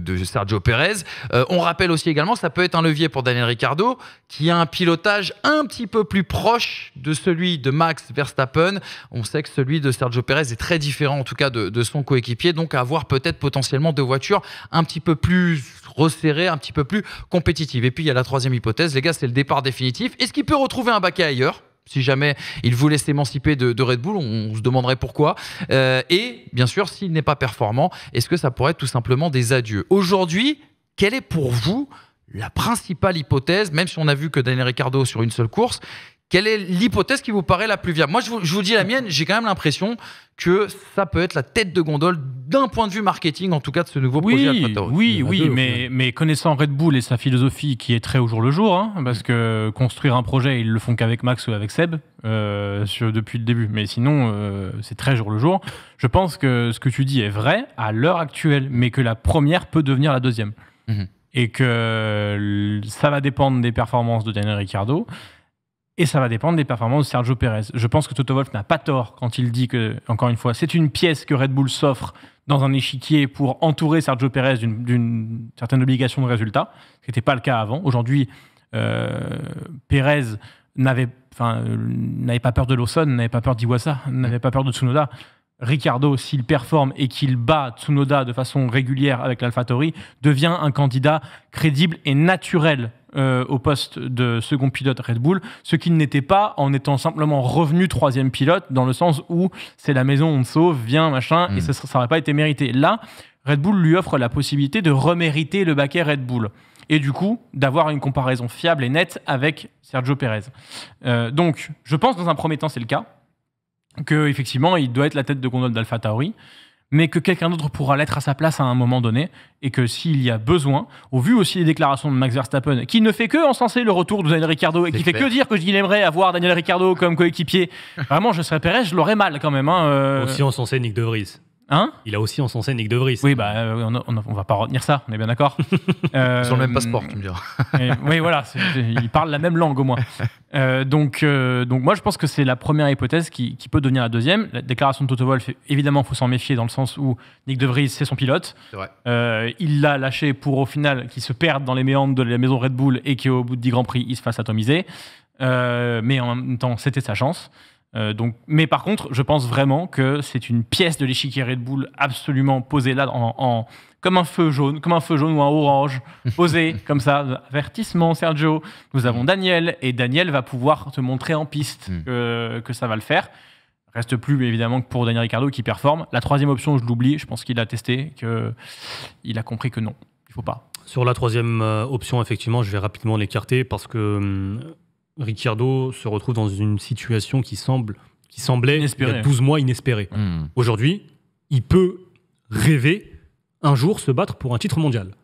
de, Sergio Pérez. Euh, on rappelle aussi également ça ça peut être un levier pour Daniel Ricciardo, qui a un pilotage un petit peu plus proche de celui de Max Verstappen. On sait que celui de Sergio Perez est très différent, en tout cas, de, son coéquipier. Donc, avoir peut-être potentiellement deux voitures un petit peu plus resserrées, un petit peu plus compétitives. Et puis, il y a la troisième hypothèse, les gars, c'est le départ définitif. Est-ce qu'il peut retrouver un baquet ailleurs si jamais il voulait s'émanciper de, de, Red Bull, on, se demanderait pourquoi. Euh, et bien sûr, s'il n'est pas performant, est-ce que ça pourrait être tout simplement des adieux Aujourd'hui, quel est pour vous la principale hypothèse, même si on a vu que Daniel Ricardo sur une seule course, quelle est l'hypothèse qui vous paraît la plus viable Moi, je vous, dis la mienne, j'ai quand même l'impression que ça peut être la tête de gondole d'un point de vue marketing, en tout cas de ce nouveau projet. Oui, oui, oui, mais, connaissant Red Bull et sa philosophie qui est très au jour le jour, hein, parce que construire un projet, ils le font qu'avec Max ou avec Seb euh, depuis le début, mais sinon, euh, c'est très jour le jour. Je pense que ce que tu dis est vrai à l'heure actuelle, mais que la première peut devenir la deuxième. Mhm et que ça va dépendre des performances de Daniel Ricciardo et ça va dépendre des performances de Sergio Pérez. Je pense que Toto Wolff n'a pas tort quand il dit que, encore une fois, c'est une pièce que Red Bull s'offre dans un échiquier pour entourer Sergio Pérez d'une certaine obligation de résultat, ce n'était pas le cas avant. Aujourd'hui, euh, Pérez n'avait euh, n'avait pas peur de Lawson, n'avait pas peur d'Iwasa, n'avait pas peur de Tsunoda. Ricardo, s'il performe et qu'il bat Tsunoda de façon régulière avec l'AlphaTauri, devient un candidat crédible et naturel euh, au poste de second pilote Red Bull, ce qu'il n'était pas en étant simplement revenu troisième pilote, dans le sens où c'est la maison, on te sauve, viens, machin, et mm. ça n'aurait pas été mérité. Là, Red Bull lui offre la possibilité de remériter le baquet Red Bull et du coup d'avoir une comparaison fiable et nette avec Sergio Perez. Euh, donc, je pense dans un premier temps c'est le cas que effectivement il doit être la tête de gondole d'Alpha Tauri mais que quelqu'un d'autre pourra l'être à sa place à un moment donné, et que s'il y a besoin, au vu aussi des déclarations de Max Verstappen, qui ne fait que encenser le retour de Daniel Ricciardo, et qui fait que dire que qu'il aimerait avoir Daniel Ricciardo comme coéquipier, vraiment, je serais Perez, je l'aurais mal quand même. Hein, on euh. Aussi encenser Nick De Vries. Hein il a aussi en son sein Nick De Vries. Oui, bah, euh, on, on, va pas retenir ça, on est bien d'accord. [LAUGHS] Ils le même euh, passeport, tu me diras. [LAUGHS] oui, voilà, ils parlent la même langue au moins. [LAUGHS] Euh, donc, donc, moi, je pense que c'est la première hypothèse qui, peut devenir la deuxième. La déclaration de Toto Wolff, évidemment, il faut s'en méfier dans le sens où Nick De Vries, c'est son pilote. il l'a lâché pour, au final, qu'il se perde dans les méandres de la maison Red Bull et qu'au bout de 10 Grands Prix, il se fasse atomiser. mais en même temps, c'était sa chance. Euh, mais par contre, je pense vraiment que c'est une pièce de l'échiquier Red Bull absolument posée là, en, comme un feu jaune, comme un feu jaune ou un orange, posé [LAUGHS] comme ça. Avertissement, Sergio. Nous avons mm. Daniel et Daniel va pouvoir te montrer en piste mm. que, ça va le faire. Reste plus évidemment que pour Daniel Ricardo qui performe. La troisième option, je l'oublie. Je pense qu'il a testé, qu'il a compris que non, il faut pas. Sur la troisième euh, option, effectivement, je vais rapidement l'écarter parce que hum, Ricciardo se retrouve dans une situation qui, semble, qui semblait il y a 12 mois inespérée. Hmm. Aujourd'hui, il peut rêver un jour se battre pour un titre mondial.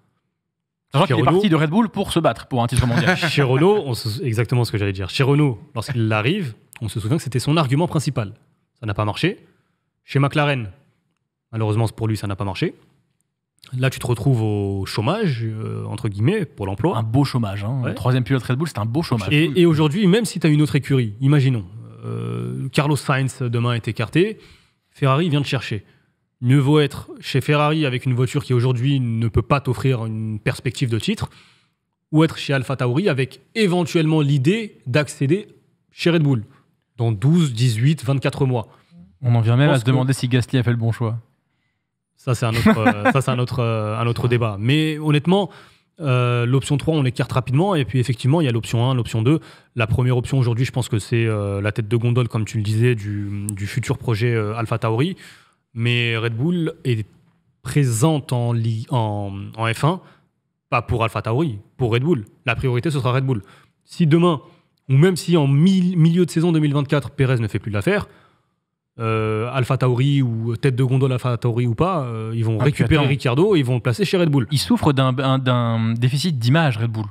Sachant qu'il est parti de Red Bull pour se battre pour un titre mondial. [LAUGHS] Chez Renault, exactement ce que j'allais dire. Chez Renault, lorsqu'il arrive, on se souvient que c'était son argument principal. Ça n'a pas marché. Chez McLaren, malheureusement pour lui, ça n'a pas marché. Là, tu te retrouves au chômage, euh, entre guillemets, pour l'emploi. Un beau chômage. Hein. troisième pilote Red Bull, c'est un beau chômage. Et, aujourd'hui, même si tu as une autre écurie, imaginons, euh, Carlos Sainz demain est écarté, Ferrari vient te chercher. Mieux vaut être chez Ferrari avec une voiture qui aujourd'hui ne peut pas t'offrir une perspective de titre, ou être chez Alpha Tauri avec éventuellement l'idée d'accéder chez Red Bull dans 12, 18, 24 mois. On en vient même à se demander si Gasly a fait le bon choix. Ça, c'est un autre, euh, ça, c'est un autre, euh, un autre débat. Mais honnêtement, euh, l'option 3, on l'écarte rapidement. Et puis, effectivement, il y a l'option 1, l'option 2. La première option aujourd'hui, je pense que c'est la tête de gondole, comme tu le disais, du, futur projet Alpha Tauri. Mais Red Bull est présente en, en, F1, pas pour Alpha Tauri, pour Red Bull. La priorité, ce sera Red Bull. Si demain, ou même si en milieu de saison 2024, Pérez ne fait plus l'affaire, euh, Alpha Tauri ou euh, tête de gondole Alpha Tauri ou pas, euh, ils vont ah, récupérer Ricciardo et ils vont le placer chez Red Bull. Ils souffrent d'un déficit d'image, Red Bull.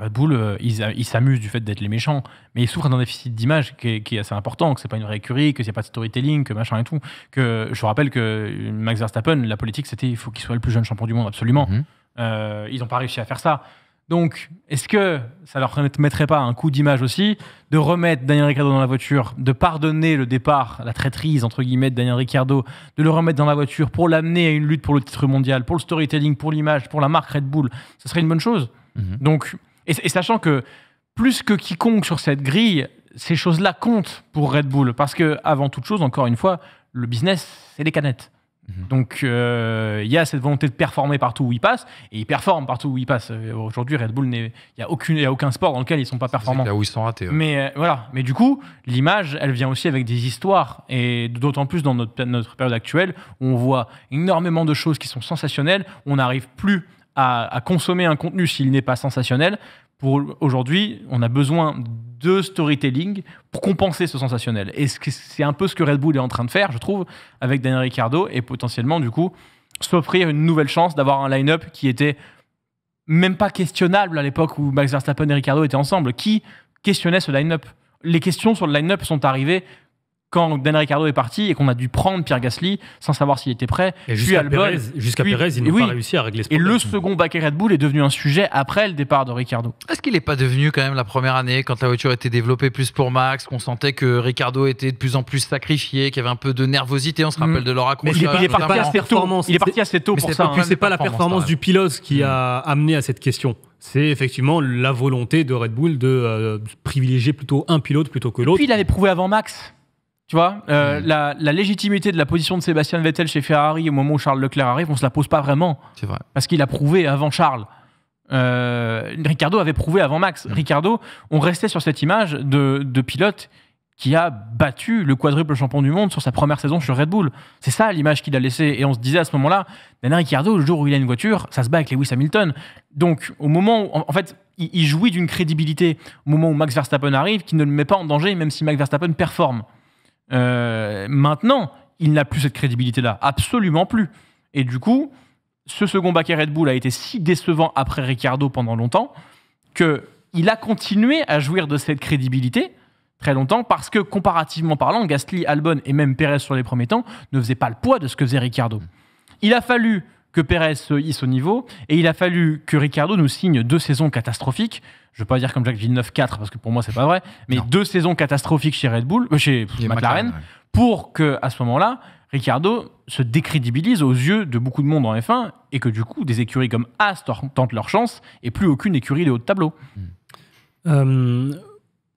Red Bull, ils s'amusent du fait d'être les méchants, mais ils souffrent d'un déficit d'image qui, est assez important, que c'est pas une vraie écurie, que c'est pas de storytelling, que machin et tout. Que je vous rappelle que Max Verstappen, la politique, c'était il faut qu'il soit le plus jeune champion du monde, absolument. Mhm. ils n'ont pas réussi à faire ça. Donc, est-ce que ça leur mettrait pas un coup d'image aussi de remettre Daniel Ricciardo dans la voiture, de pardonner le départ, la traîtrise entre guillemets de Daniel Ricciardo, de le remettre dans la voiture pour l'amener à une lutte pour le titre mondial, pour le storytelling, pour l'image, pour la marque Red Bull Ce serait une bonne chose. Mhm. Donc, et, sachant que plus que quiconque sur cette grille, ces choses-là comptent pour Red Bull parce que avant toute chose, encore une fois, le business, c'est les canettes. Mhm. Donc, euh, il y a cette volonté de performer partout où ils passent, et il performent partout où il passe euh, Aujourd'hui, Red Bull, il n'y a, aucun sport dans lequel ils ne sont pas performants. Là où ils sont ratés. Mais euh, voilà. Mais du coup, l'image, elle vient aussi avec des histoires, et d'autant plus dans notre, période actuelle où on voit énormément de choses qui sont sensationnelles, on n'arrive plus à, consommer un contenu s'il n'est pas sensationnel. Pour aujourd'hui, on a besoin de storytelling pour compenser ce sensationnel. Et c'est un peu ce que Red Bull est en train de faire, je trouve, avec Daniel Ricciardo et potentiellement, du coup, s'offrir une nouvelle chance d'avoir un line-up qui était même pas questionnable à l'époque où Max Verstappen et Ricciardo étaient ensemble. Qui questionnait ce line-up Les questions sur le line-up sont arrivées quand Dan Ricardo est parti et qu'on a dû prendre Pierre Gasly sans savoir s'il était prêt. jusqu'à Pérez, jusqu'à Pérez, pas réussi à régler ce problème. Et le second baquet Red Bull est devenu un sujet après le départ de Ricardo. Est-ce qu'il n'est pas devenu quand même la première année quand la voiture était développée plus pour Max, qu'on sentait que Ricardo était de plus en plus sacrifié, qu'il y avait un peu de nervosité, on se rappelle mm. de leur Il, est parti assez tôt. Il est parti cette pour ça. Hein. c'est pas la performance du pilote qui mm. a amené à cette question c'est effectivement la volonté de Red Bull de euh, privilégier plutôt un pilote plutôt que l'autre. Puis il avait prouvé avant Max. Tu vois, euh, hmm. la, légitimité de la position de Sébastien Vettel chez Ferrari au moment où Charles Leclerc arrive, on se la pose pas vraiment. C'est vrai. Parce qu'il a prouvé avant Charles. Euh, Ricardo avait prouvé avant Max. Hmm. Ricardo, on restait sur cette image de, pilote qui a battu le quadruple champion du monde sur sa première saison sur Red Bull. C'est ça l'image qu'il a laissée. Et on se disait à ce moment-là, Ricardo, le jour où il a une voiture, ça se bat avec Lewis Hamilton. Donc, au moment où, en, fait, il jouit d'une crédibilité au moment où Max Verstappen arrive, qui ne le met pas en danger, même si Max Verstappen performe. Euh, maintenant, il n'a plus cette crédibilité-là, absolument plus. Et du coup, ce second bac à Red Bull a été si décevant après Ricciardo pendant longtemps que il a continué à jouir de cette crédibilité très longtemps parce que comparativement parlant, Gasly, Albon et même Perez sur les premiers temps ne faisaient pas le poids de ce que faisait Ricciardo. Il a fallu que Pérez se hisse au niveau. Et il a fallu que Ricardo nous signe deux saisons catastrophiques. Je ne veux pas dire comme Jacques Villeneuve 4, parce que pour moi, ce n'est pas vrai, mais deux saisons catastrophiques chez Red Bull, euh, chez McLaren, pour que, à ce moment-là, Ricardo se décrédibilise aux yeux de beaucoup de monde en F1 et que du coup, des écuries comme As tentent leur chance et plus aucune écurie de haut de tableau. Hmm. Euh,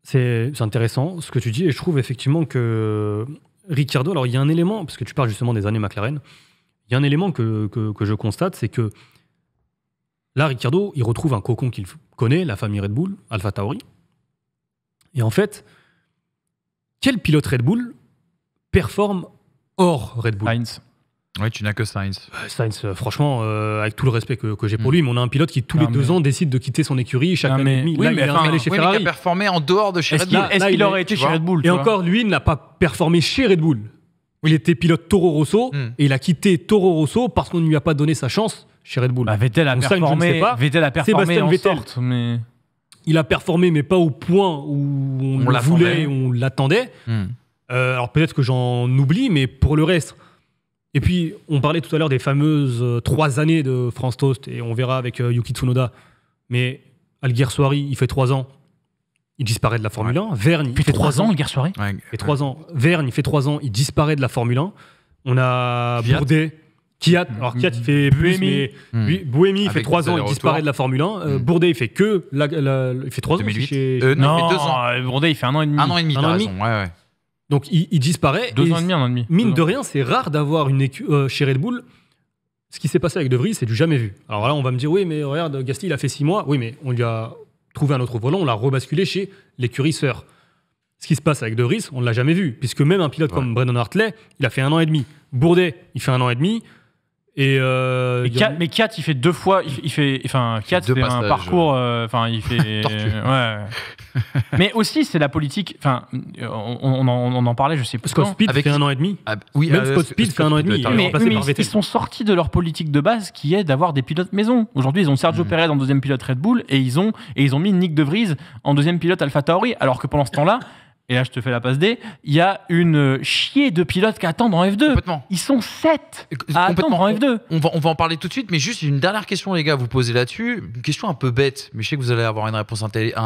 c'est intéressant ce que tu dis et je trouve effectivement que Ricardo, alors il y a un élément, parce que tu parles justement des années McLaren, il y a un élément que, je constate, c'est que là, Ricciardo, il retrouve un cocon qu'il connaît, la famille Red Bull, Alpha Tauri. Et en fait, quel pilote Red Bull performe hors Red Bull Heinz. Oui, tu n'as que Sainz. Euh, Sainz, euh, franchement, euh, avec tout le respect que, j'ai pour mm. lui, mais on a un pilote qui, tous les deux ans, décide de quitter son écurie chaque année il est chez a performé en dehors de chez Red Bull. Est-ce qu'il aurait été chez Red Bull Et encore, lui, il n'a pas performé chez Red Bull il était pilote Toro Rosso hmm. et il a quitté Toro Rosso parce qu'on ne lui a pas donné sa chance chez Red Bull. Vettel, a performé, en mais... Il a performé, mais pas au point où on, voulait, on l'attendait. Hmm. Euh, alors peut-être que j'en oublie, mais pour le reste... Et puis, on parlait tout à l'heure des fameuses euh, trois années de France Toast, et on verra avec euh, Yuki Tsunoda. Mais Soari, il fait trois ans, il disparaît de la Formule 1. Verne, il fait trois ans, ans, le soirée. Ouais, fait trois ans. Verne, il fait trois ans, il disparaît de la Formule 1. On a Bourdet. Kiat, mm. alors Kiat il fait Buemi, mais mm. Buemi il fait 3 ans, il disparaît de la Formule 1. Euh, mm. Bourdet il fait que il fait 3 ans chez... non, euh, non, il fait 2 ans. Euh, Bourdet il fait 1 an et demi. 1 an et demi, raison, ouais, ouais. Donc il, disparaît. 2 ans et demi, 1 an et demi. Mine de rien, c'est rare d'avoir une écu... chez Red Bull. Ce qui s'est passé avec De Vries, c'est du jamais vu. Alors là, on va me dire, oui, mais regarde, Gasly, il a fait 6 mois. Oui, mais on lui a, Trouver un autre volant, on l'a rebasculé chez l'écurisseur. Ce qui se passe avec De Vries, on ne l'a jamais vu, puisque même un pilote comme Brendan Hartley, il a fait un an et demi. Bourdet, il fait un an et demi. Et euh, mais, Kat, il fait deux fois, il, fait, enfin, Kat, c'est un parcours, enfin, il fait, mais aussi, c'est la politique. Enfin, on, en parlait, je sais pas Scott Speed Avec... fait un an et demi. Ah, oui, même ah, Scott Speed fait un an et demi. Mais, ils, sont sortis de leur politique de base, qui est d'avoir des pilotes maison. Aujourd'hui, ils ont Sergio mm. Perez en deuxième pilote Red Bull, et ils ont et ils ont mis Nick De Vries en deuxième pilote Alpha Tauri, alors que pendant ce temps-là et là je te fais la passe D, il y a une euh, chier de pilotes qui attendent en F2. Ils sont 7 à attendre en F2. On va, on en parler tout de suite, mais juste une dernière question, les gars, vous posez là-dessus. Une question un peu bête, mais je sais que vous allez avoir une réponse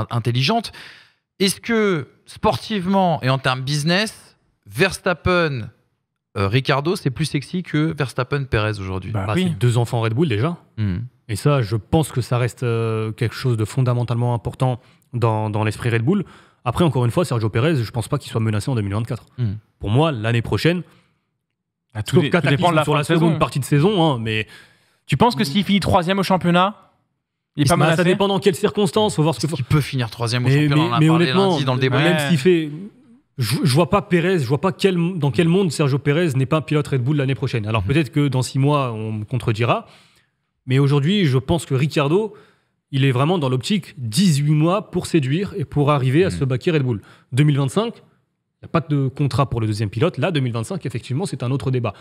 intelligente. Est-ce que sportivement et en termes business, Verstappen, euh, Ricardo, c'est plus sexy que Verstappen, Perez aujourd'hui bah, ah, oui. Deux enfants Red Bull déjà. Hmm. Et ça, je pense que ça reste euh, quelque chose de fondamentalement important dans, dans l'esprit Red Bull. Après, encore une fois, Sergio Pérez, je pense pas qu'il soit menacé en 2024. Hmm. Pour moi, l'année prochaine, à tout, dépend la seconde partie de saison, hein, mais. Tu penses que s'il finit troisième au championnat, il est pas menacé Ça dépend dans quelles circonstances. Faut voir ce Il peut finir troisième au championnat. Mais, on a mais honnêtement, dans le même s'il fait, je, ne vois pas Pérez, je vois pas quel, dans quel monde Sergio Pérez n'est pas un pilote Red Bull l'année prochaine. Alors hmm. peut-être que dans six mois, on me contredira. Mais aujourd'hui, je pense que Ricardo, il est vraiment dans l'optique 18 mois pour séduire et pour arriver à mmh. se baquer Red Bull. 2025, il n'y a pas de contrat pour le deuxième pilote. Là, 2025, effectivement, c'est un autre débat.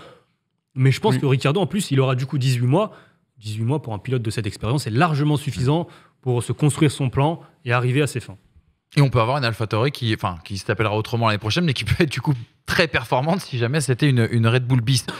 Mais je pense mmh. que Ricardo, en plus, il aura du coup 18 mois. 18 mois pour un pilote de cette expérience, est largement suffisant pour se construire son plan et arriver à ses fins. Et on peut avoir une AlphaTauri qui, enfin, qui s'appellera autrement l'année prochaine, mais qui peut être du coup très performante si jamais c'était une, une Red Bull Beast.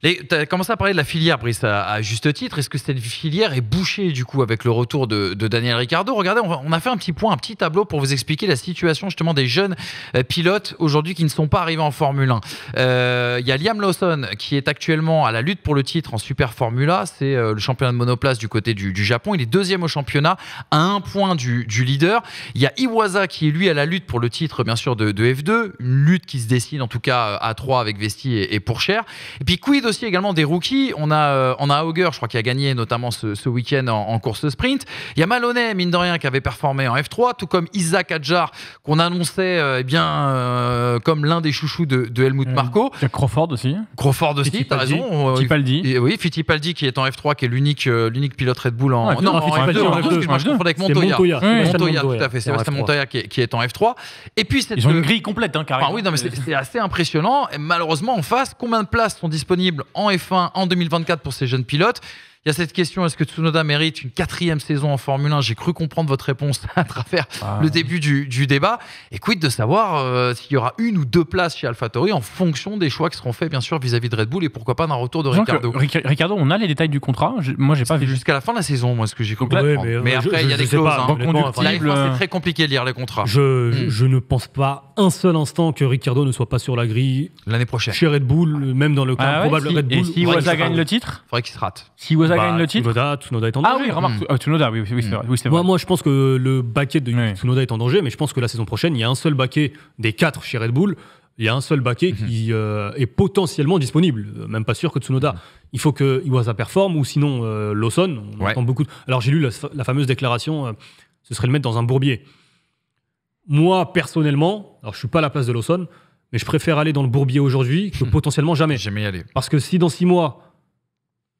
Tu as commencé à parler de la filière, Brice, à, juste titre. Est-ce que cette filière est bouchée, du coup, avec le retour de, Daniel Ricardo Regardez, on, a fait un petit point, un petit tableau pour vous expliquer la situation, justement, des jeunes euh, pilotes aujourd'hui qui ne sont pas arrivés en Formule 1. Euh, il y a Liam Lawson qui est actuellement à la lutte pour le titre en Super Formula. C'est euh, le championnat de monoplace du côté du, Japon. Il est deuxième au championnat, à un point du, leader. Il y a Iwaza qui est, lui, à la lutte pour le titre, bien sûr, de, F2. Une lutte qui se dessine, en tout cas, à 3 avec Vesti et, pour Pourchère. Et puis, Quid aussi également des rookies. On a, euh, on a Auger, je crois, qu'il a gagné notamment ce, week-end en, course course sprint. Il y a Maloney, mine de rien, qui avait performé en F3, tout comme Isaac Adjar, qu'on annonçait euh, eh bien, euh, comme l'un des chouchous de, Helmut mmh. Marco. Il y a Crawford aussi. Crawford aussi, raison. Fittipaldi. oui, Fittipaldi qui est en F3, qui est l'unique l'unique pilote Red Bull en. Ah, f je avec Montoya. Montoya, Montoya tout à fait. Montoya qui est, en F3. Et puis, c'est une grille complète, hein, carrément. Ah oui, non, mais c'est assez impressionnant. Et malheureusement, en face, combien de places sont disponibles en F1 en 2024 pour ces jeunes pilotes. Il y a cette question, est-ce que Tsunoda mérite une quatrième saison en Formule 1 J'ai cru comprendre votre réponse [LAUGHS] à travers ah. le début du, du, débat. Et quid de savoir euh, s'il y aura une ou deux places chez AlphaTauri en fonction des choix qui seront faits, bien sûr, vis-à-vis de Red Bull et pourquoi pas d'un retour de Ricardo. Ricardo, on a les détails du contrat. moi, j'ai pas vu. Jusqu'à la fin de la saison, moi, ce que j'ai compris. mais, euh, après, il y a des clauses. Hein. Hein. Hmm. c'est très compliqué de lire les contrats. Je, hmm. ne pense pas un seul instant que Ricardo ne soit pas sur la grille l'année prochaine chez Red Bull, même dans le ah cas probable si, Red Bull. si gagne le titre, faudrait qu'il se rate. Tsunoda bah, Tsunoda, est en ah danger. Ah oui, remarque, mm. euh, Tsunoda, oui, c'est vrai. Moi, moi, je pense que le baquet de Tsunoda est en danger, mais je pense que la saison prochaine, il y a un seul baquet des quatre chez Red Bull il y a un seul baquet mhm. qui euh, est potentiellement disponible. Euh, même pas sûr que Tsunoda. Mhm. Il faut que Iwasa performe ou sinon Lawson. On entend beaucoup. De... Alors j'ai lu la, fameuse déclaration. ce serait le mettre dans un bourbier. Moi personnellement, alors je suis pas à la place de Lawson, mais je préfère aller dans le bourbier aujourd'hui que hmm. potentiellement jamais. Jamais y aller. Parce que si dans six mois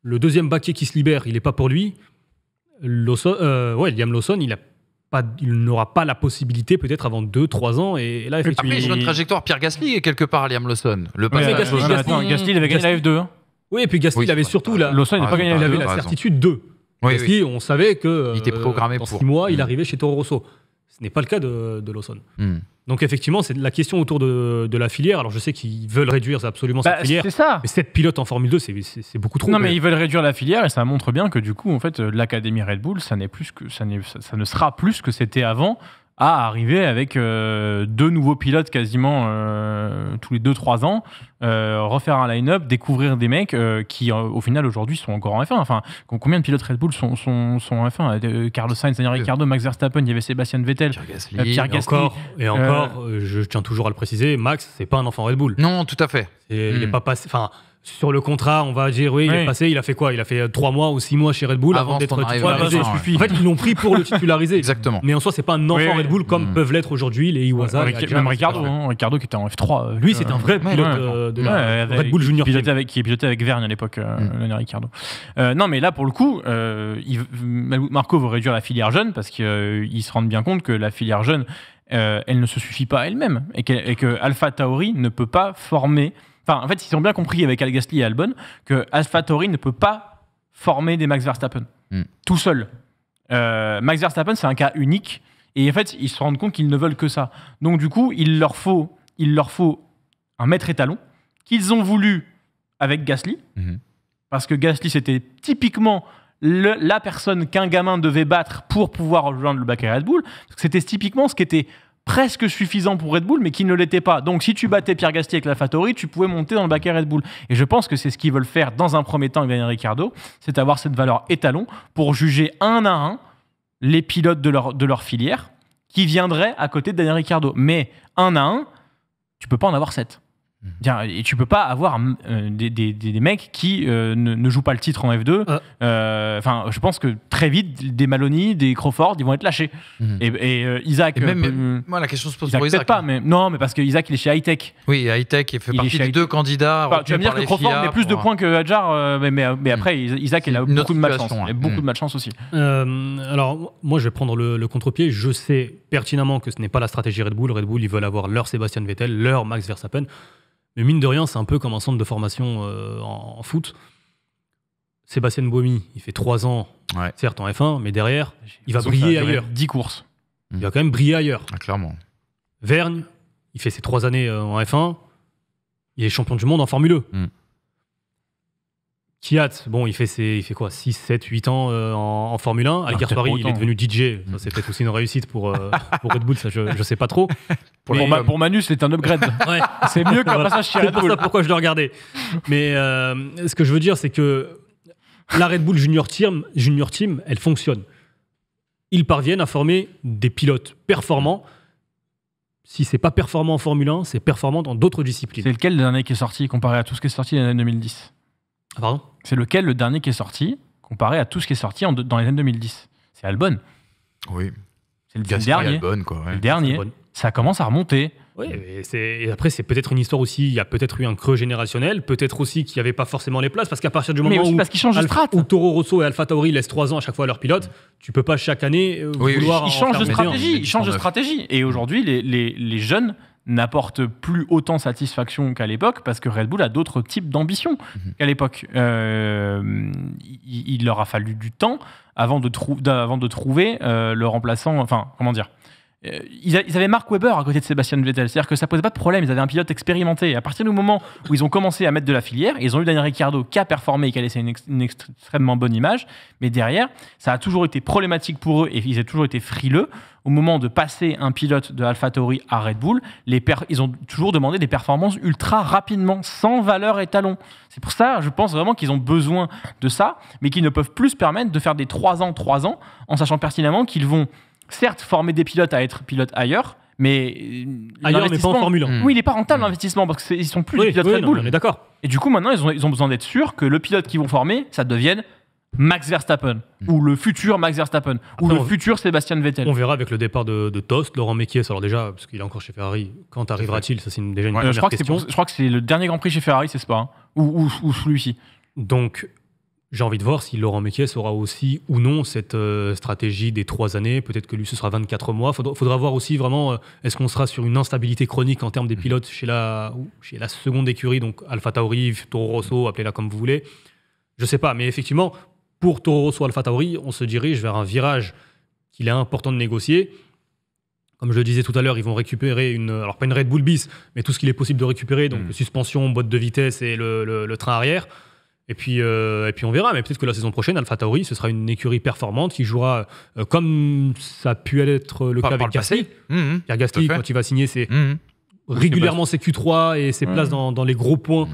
le deuxième baquet qui se libère, il n'est pas pour lui. euh, ouais, Liam Lawson, il a pas, il n'aura pas la possibilité peut-être avant 2-3 ans. Et, là, effectivement. Après, il... trajectoire. Pierre Gasly est quelque part, Liam Lawson. Le passé. Gasly, il avait gagné la F2. Hein. Oui, et puis Gasly, il avait surtout la, Lawson, il, pas ah, gagné il avait la certitude 2. Gasly, on savait que. Il 6 euh, mois, il mm. arrivait chez Toro Rosso. Ce n'est pas le cas de, Lawson. Hmm. Donc effectivement, c'est la question autour de, la filière. Alors je sais qu'ils veulent réduire absolument cette bah, filière. C'est ça. Mais cette pilote en Formule 2, c'est beaucoup trop. Non, mais ils veulent réduire la filière et ça montre bien que du coup, en fait, l'académie Red Bull, ça plus que ça, ça, ne sera plus que c'était avant à arriver avec euh, deux nouveaux pilotes quasiment euh, tous les deux, trois ans, euh, refaire un line-up, découvrir des mecs qui, au final, aujourd'hui, sont encore en F1. Enfin, combien de pilotes Red Bull sont, sont, sont en F1 Carlos Sainz, Daniel Ricciardo, Max Verstappen, il y avait Sébastien Vettel, Pierre Gasly. et encore, je tiens toujours à le préciser, Max, c'est pas un enfant Red Bull. Non, tout à fait. Il n'est hmm. pas passé. Enfin sur le contrat, on va dire, oui, il est passé, il a fait quoi Il a fait 3 euh, mois ou 6 mois chez Red Bull avant, d'être titularisé. Bah, en fait, ils l'ont pris pour le titulariser. Exactement. Mais en soi, c'est pas un enfant Red Bull comme mm. peuvent l'être aujourd'hui les Iwasa. même hein, Ricardo, qui était en F3. Lui, c'est un vrai pilote euh, de la Red Bull Junior. Qui pilotait, avec, qui avec Verne à l'époque, euh, mm. Ricardo. non, mais là, pour le coup, Marco veut réduire la filière jeune parce qu'ils se rendent bien compte que la filière jeune, elle ne se suffit pas elle-même et, qu'Alpha et que Alpha Tauri ne peut pas former Enfin, en fait, ils ont bien compris avec Al Gasly et Albon que AlphaTauri ne peut pas former des Max Verstappen hmm. tout seul. Euh, Max Verstappen, c'est un cas unique. Et en fait, ils se rendent compte qu'ils ne veulent que ça. Donc, du coup, il leur faut, il leur faut un maître étalon qu'ils ont voulu avec Gasly. Hmm. Parce que Gasly, c'était typiquement la personne qu'un gamin devait battre pour pouvoir rejoindre le bac à Red Bull. C'était typiquement ce qui était presque suffisant pour Red Bull, mais qui ne l'était pas. Donc si tu battais Pierre gastier avec la Fattori, tu pouvais monter dans le bac à Red Bull. Et je pense que c'est ce qu'ils veulent faire dans un premier temps avec Daniel Ricciardo, c'est avoir cette valeur étalon pour juger un à un les pilotes de leur, de leur filière qui viendraient à côté de Daniel Ricciardo. Mais un à un, tu peux pas en avoir sept. Mhm. Et tu peux pas avoir euh, des, des, des, mecs qui euh, ne, jouent pas le titre en F2. Euh, enfin, je pense que très vite, des Maloney, des Crawford, ils vont être lâchés. Mhm. Et, Isaac. même, moi, la question se pose Isaac, pour Isaac. Pas, mais, non, mais parce que Isaac, il est chez Hightech. Oui, Hightech, il fait partie des deux candidats. tu vas me dire que Crawford met plus de points que Hadjar, mais, mais, mm. après, Isaac, il a beaucoup de malchance. Beaucoup de malchance aussi. alors, moi, je vais prendre le, le contre-pied. Je sais pertinemment que ce n'est pas la stratégie Red Bull. Red Bull, ils veulent avoir leur Sébastien Vettel, leur Max Verstappen. Mais mine de rien, c'est un peu comme un centre de formation euh, en, foot. Sébastien Bomi, il fait trois ans, certes en F1, mais derrière, il va briller ailleurs. 10 courses. Il va quand même briller ailleurs. Ah, clairement. Vergne, il fait ses trois années euh, en F1, il est champion du monde en Formule 2. E. Mm. Kiat, bon, il fait, ses, il fait quoi 6, 7, 8 ans euh, en, Formule 1. Algar ah, Paris, il est devenu DJ. Ça, c'est peut-être aussi une réussite pour, euh, [LAUGHS] Red Bull, ça, je, ne sais pas trop. Euh, pour, Manus, c'est un upgrade. [LAUGHS] C'est mieux que voilà. passage chez Red Bull. ça pourquoi je le regardais. Mais ce que je veux dire, c'est que la Red Bull Junior Team, Junior Team, elle fonctionne. Ils parviennent à former des pilotes performants si c'est pas performant en Formule 1, c'est performant dans d'autres disciplines. C'est lequel le dernier qui est sorti comparé à tout ce qui est sorti l'année 2010 ah, c'est lequel le dernier qui est sorti, comparé à tout ce qui est sorti dans les années 2010 C'est Albon. Oui. C'est le, dernier. Le dernier. Ça commence à remonter. Oui, et, après, c'est peut-être une histoire aussi. Il y a peut-être eu un creux générationnel, peut-être aussi qu'il n'y avait pas forcément les places, parce qu'à partir du moment où, Toro Rosso et Alpha Tauri laissent 3 ans à chaque fois à leur pilote tu peux pas chaque année euh, vouloir. Ils, changent de stratégie, Et aujourd'hui, les jeunes n'apporte plus autant satisfaction qu'à l'époque parce que Red Bull a d'autres types d'ambitions mhm. qu'à l'époque. Euh, il, leur a fallu du temps avant de, avant de trouver euh, le remplaçant, enfin, comment dire, euh, ils, avaient Mark Webber à côté de Sébastien Vettel, c'est-à-dire que ça posait pas de problème, ils avaient un pilote expérimenté. à partir du moment où ils ont commencé à mettre de la filière, ils ont eu Daniel Ricciardo qui a performé et qui a laissé une, extrêmement bonne image, mais derrière, ça a toujours été problématique pour eux et ils ont toujours été frileux au moment de passer un pilote de AlphaTauri à Red Bull, les ils ont toujours demandé des performances ultra rapidement, sans valeur étalon. C'est pour ça, je pense vraiment qu'ils ont besoin de ça, mais qu'ils ne peuvent plus se permettre de faire des 3 ans, 3 ans, en sachant pertinemment qu'ils vont certes, former des pilotes à être pilotes ailleurs, mais ailleurs mais pas en Oui, il n'est pas rentable mm. l'investissement parce qu'ils sont plus des pilotes Red Bull. Oui, d'accord. Et du coup, maintenant, ils ont, ils ont besoin d'être sûrs que le pilote qu'ils vont former, ça devienne Max Verstappen mm. ou le futur Max Verstappen ou le futur Sébastien Vettel. On verra avec le départ de, de Tost, Laurent Mekies. Alors déjà, parce qu'il est encore chez Ferrari, quand arrivera-t-il Ça, c'est déjà une première je crois question. Que je crois que c'est le dernier Grand Prix chez Ferrari, c'est ce pas hein, ou, ou, ou celui-ci. Donc, j'ai envie de voir si Laurent Mekies aura aussi ou non cette euh, stratégie des trois années. Peut-être que lui, ce sera 24 mois. Faudra, faudra voir aussi vraiment, euh, est-ce qu'on sera sur une instabilité chronique en termes des mmh. pilotes chez la, chez la seconde écurie, donc Alpha Tauri, Toro Rosso, appelez-la comme vous voulez. Je ne sais pas, mais effectivement, pour Toro Rosso, Alpha Tauri, on se dirige vers un virage qu'il est important de négocier. Comme je le disais tout à l'heure, ils vont récupérer une, alors pas une Red Bull bis, mais tout ce qu'il est possible de récupérer, donc mmh. suspension, boîte de vitesse et le train arrière. Et puis, euh, et puis on verra, mais peut-être que la saison prochaine, Alpha Tauri, ce sera une écurie performante qui jouera euh, comme ça a pu être le cas avec Gasly. Mmh, mmh. Pierre Gasly, quand il va signer, c'est mmh, régulièrement ses Q3 et ses places dans, les gros points.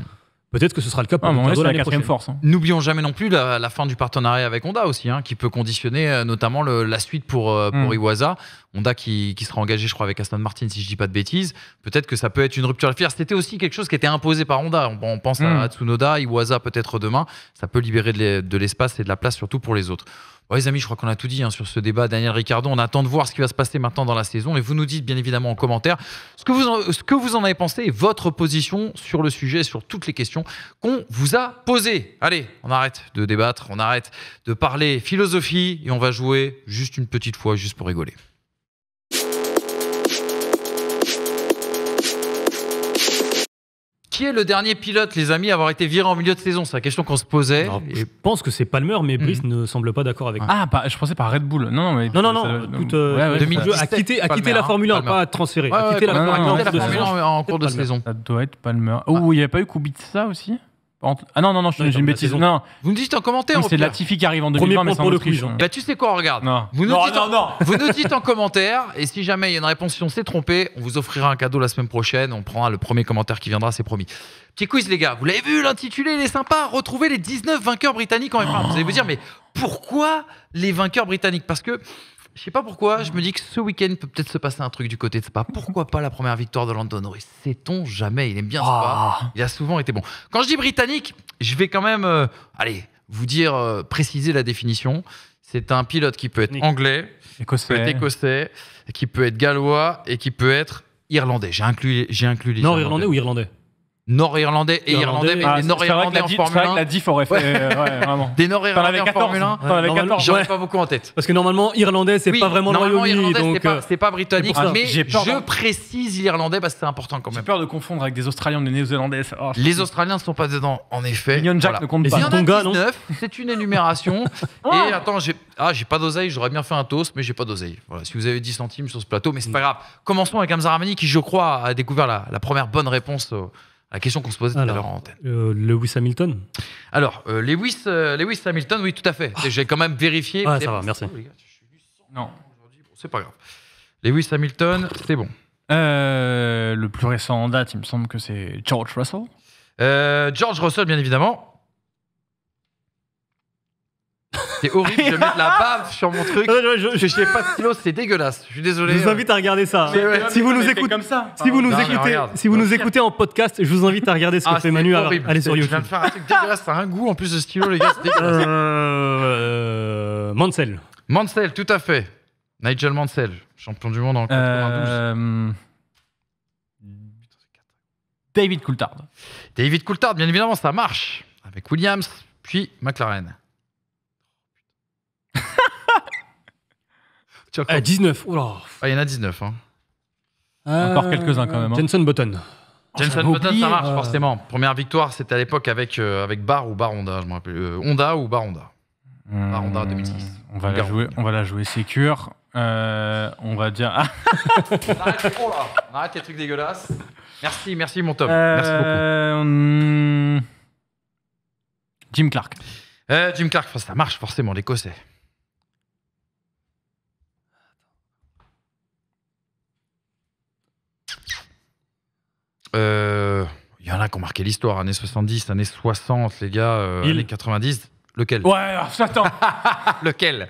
Peut-être que ce sera le cas pour ah, la quatrième force. Hein. N'oublions jamais non plus la, fin du partenariat avec Honda aussi, hein, qui peut conditionner euh, notamment la suite pour, Iwaza. Euh, pour hmm. Honda qui, sera engagé, je crois, avec Aston Martin, si je ne dis pas de bêtises. Peut-être que ça peut être une rupture de C'était aussi quelque chose qui était imposé par Honda. On, pense à hmm. Tsunoda, Iwaza peut-être demain. Ça peut libérer de l'espace et de la place surtout pour les autres. Bon, les amis, je crois qu'on a tout dit hein, sur ce débat. Daniel Ricardo, on attend de voir ce qui va se passer maintenant dans la saison. Et vous nous dites bien évidemment en commentaire ce que vous ce que vous en avez pensé et votre position sur le sujet, sur toutes les questions qu'on vous a posées. Allez, on arrête de débattre, on arrête de parler philosophie et on va jouer juste une petite fois, juste pour rigoler. Qui est le dernier pilote, les amis, à avoir été viré en milieu de saison C'est la question qu'on se posait. Je pense que c'est Palmer, mais Brice mhm. ne semble pas d'accord avec moi. Ah, je pensais par Red Bull. Non, non, non, non, à euh, quitter, la hein. Formule 1, pas à transférer. Ouais, à quitter la, Formule 1 en cours de saison. Ça doit être Palmer. Oh, il n'y a pas eu Kubica aussi ah non, non, non, j'ai une bêtise. Non. Vous nous dites en commentaire. c'est Latifi qui arrive en 2020, mais Bah, tu sais quoi, regarde. Vous, nous dites en, commentaire, et si jamais il y a une réponse, si on s'est trompé, on vous offrira un cadeau la semaine prochaine. On prendra le premier commentaire qui viendra, c'est promis. Petit quiz, les gars. Vous l'avez vu, l'intitulé, il est sympa. Retrouver les 19 vainqueurs britanniques en f Vous allez vous dire, mais pourquoi les vainqueurs britanniques Parce que je sais pas pourquoi, je me dis que ce week-end peut peut-être se passer un truc du côté de pas Pourquoi pas la première victoire de Landon Norris Sait-on jamais Il aime bien Spa. Ah. Il a souvent été bon. Quand je dis britannique, je vais quand même, euh, allez, vous dire, euh, préciser la définition. C'est un pilote qui peut être anglais, écossais. qui peut être écossais, qui peut être gallois et qui peut être irlandais. J'ai inclus, j'ai inclus les. Non, irlandais ou irlandais Nord-Irlandais et Irlandais, mais les ah, Nord-Irlandais en Formule 1. la diff aurait fait. Ouais, euh, [LAUGHS] Des Nord-Irlandais en Formule 1. J'en ai pas beaucoup en tête. Parce que normalement, Irlandais, c'est pas vraiment le Royaume-Uni. donc euh, c'est pas, britannique, ah, mais je précise l'Irlandais parce que c'est important quand même. J'ai peur de confondre avec des Australiens ou des Néo-Zélandais. Oh, les Australiens ne sont pas dedans, en effet. Union Jack ne compte pas. c'est une énumération. [LAUGHS] et attends, j'ai ah, j'ai pas d'oseille, j'aurais bien fait un toast, mais j'ai pas d'oseille. Voilà, si vous avez 10 centimes sur ce plateau, mais c'est pas grave. Commençons avec Hamza Ramani qui, je crois, a découvert la, première bonne réponse la question qu'on se posait tout à l'heure en antenne. Euh, Lewis Hamilton Alors, euh, euh, Lewis, Hamilton, oui, tout à fait. Ah. J'ai quand même vérifié. Ah, ça va, merci. non. c'est pas grave. Lewis Hamilton, c'est bon. le plus récent en date, il me semble que c'est George Russell. George Russell, bien évidemment. C'est horrible de mettre la [LAUGHS] bave sur mon truc. Non, je, je, je, pas de stylo, c'est dégueulasse. Je suis désolé. Je vous invite à regarder ça. Si vous nous écoutez, comme ça. si vous nous écoutez, si vous nous écoutez en podcast, je vous invite à regarder ce que ah, fait Manu. Allez aller sur YouTube. Je viens de faire un truc dégueulasse. Ça a un goût en plus de stylo, les gars. C'est dégueulasse. Euh, euh, Mansell. Mansell, tout à fait. Nigel Mansell, champion du monde en 92. Euh... David Coulthard. David Coulthard, bien évidemment, ça marche avec Williams puis McLaren. 19. Ah, ah, il y en a 19. Hein. Euh, Encore quelques-uns quand même. Jensen hein. Jenson Button. Jenson Button, ça marche euh, forcément. Première victoire, c'était à l'époque avec, euh, avec Bar ou Baronda, je me rappelle. Euh, Honda ou Baronda. Baronda Honda 2006. On va, la jouer, on va la jouer sécure. on va dire. On ah. [LAUGHS] arrête, trop là, arrête les trucs dégueulasses. Merci, merci mon Tom. Hum, Jim Clark. Jim Clark, ça marche forcément, l'écossais. Il euh, y en a qui ont marqué l'histoire, années 70, années 60, les gars, euh, années 90. Lequel Ouais, j'attends [LAUGHS] Lequel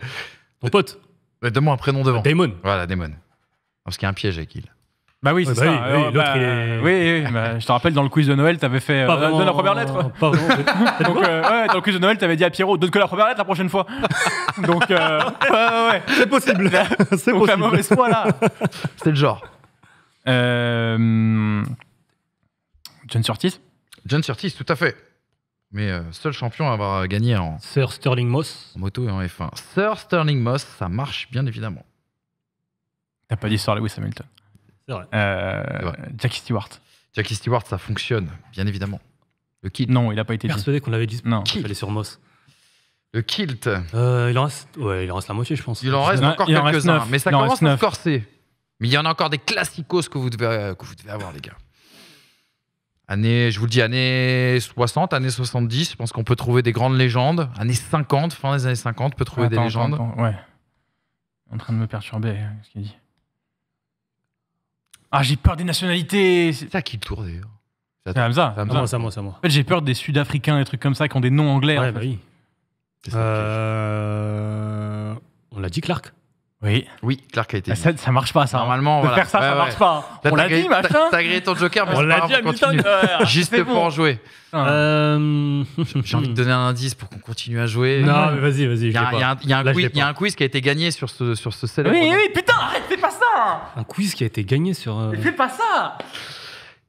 Ton pote euh, Donne-moi un prénom devant. Damon. Voilà, Damon. Parce qu'il y a un piège avec il. Bah oui, c'est bah ça. oui, oui, euh, bah, bah, je te rappelle, dans le quiz de Noël, t'avais fait. donne la première lettre. Pardon. [LAUGHS] Donc, ouais, dans le quiz de Noël, t'avais dit à Pierrot, donne que la première lettre la prochaine fois. [LAUGHS] donc, ouais. C'est possible. c'est possible. un mauvais là. C'était le genre. Euh... John Surtees John Surtees, tout à fait. Mais euh, seul champion à avoir gagné en. Sir Sterling Moss. En moto et en F1. Sir Sterling Moss, ça marche bien évidemment. T'as pas dit Sir Lewis Hamilton. Euh, C'est vrai. Jackie Stewart. Jackie Stewart, ça fonctionne, bien évidemment. Le kilt. Non, il a pas été Persuadé qu'on l'avait dit. Non. Il fallait sur Moss. Le kilt. Euh, il, en reste... Ouais, il en reste la moitié, je pense. Il en reste encore quelques-uns. Mais ça commence à se corser. Mais il y en a encore des classicos que vous devez, que vous devez avoir, les gars je vous le dis, années 60, années 70, je pense qu'on peut trouver des grandes légendes. Années 50, fin des années 50, on peut trouver des légendes. ouais. En train de me perturber, hein, ce qu'il dit. Ah, j'ai peur des nationalités C'est ça qui tour, d'ailleurs. C'est à Hamza. ça moi, c'est moi. En fait, j'ai peur des Sud-Africains, des trucs comme ça qui ont des noms anglais. Ouais, bah oui. Euh... On l'a dit, Clark oui. Oui, Clark a été. Bah, ça, ça, marche pas, ça. Hein. Normalement, voilà. faire ça, ça marche pas. Là, on l'a dit, machin. T'as grillé ton Joker, mais on l'a dit, continue. Juste pour en jouer. Euh... J'ai envie de donner un indice pour qu'on continue à jouer. Non, mais vas-y, vas-y. Il y, a un quiz qui a été gagné sur ce, sur ce célèbre. Oui, oui, putain, arrête, fais pas ça Un quiz qui a été gagné sur. Euh... Mais fais pas ça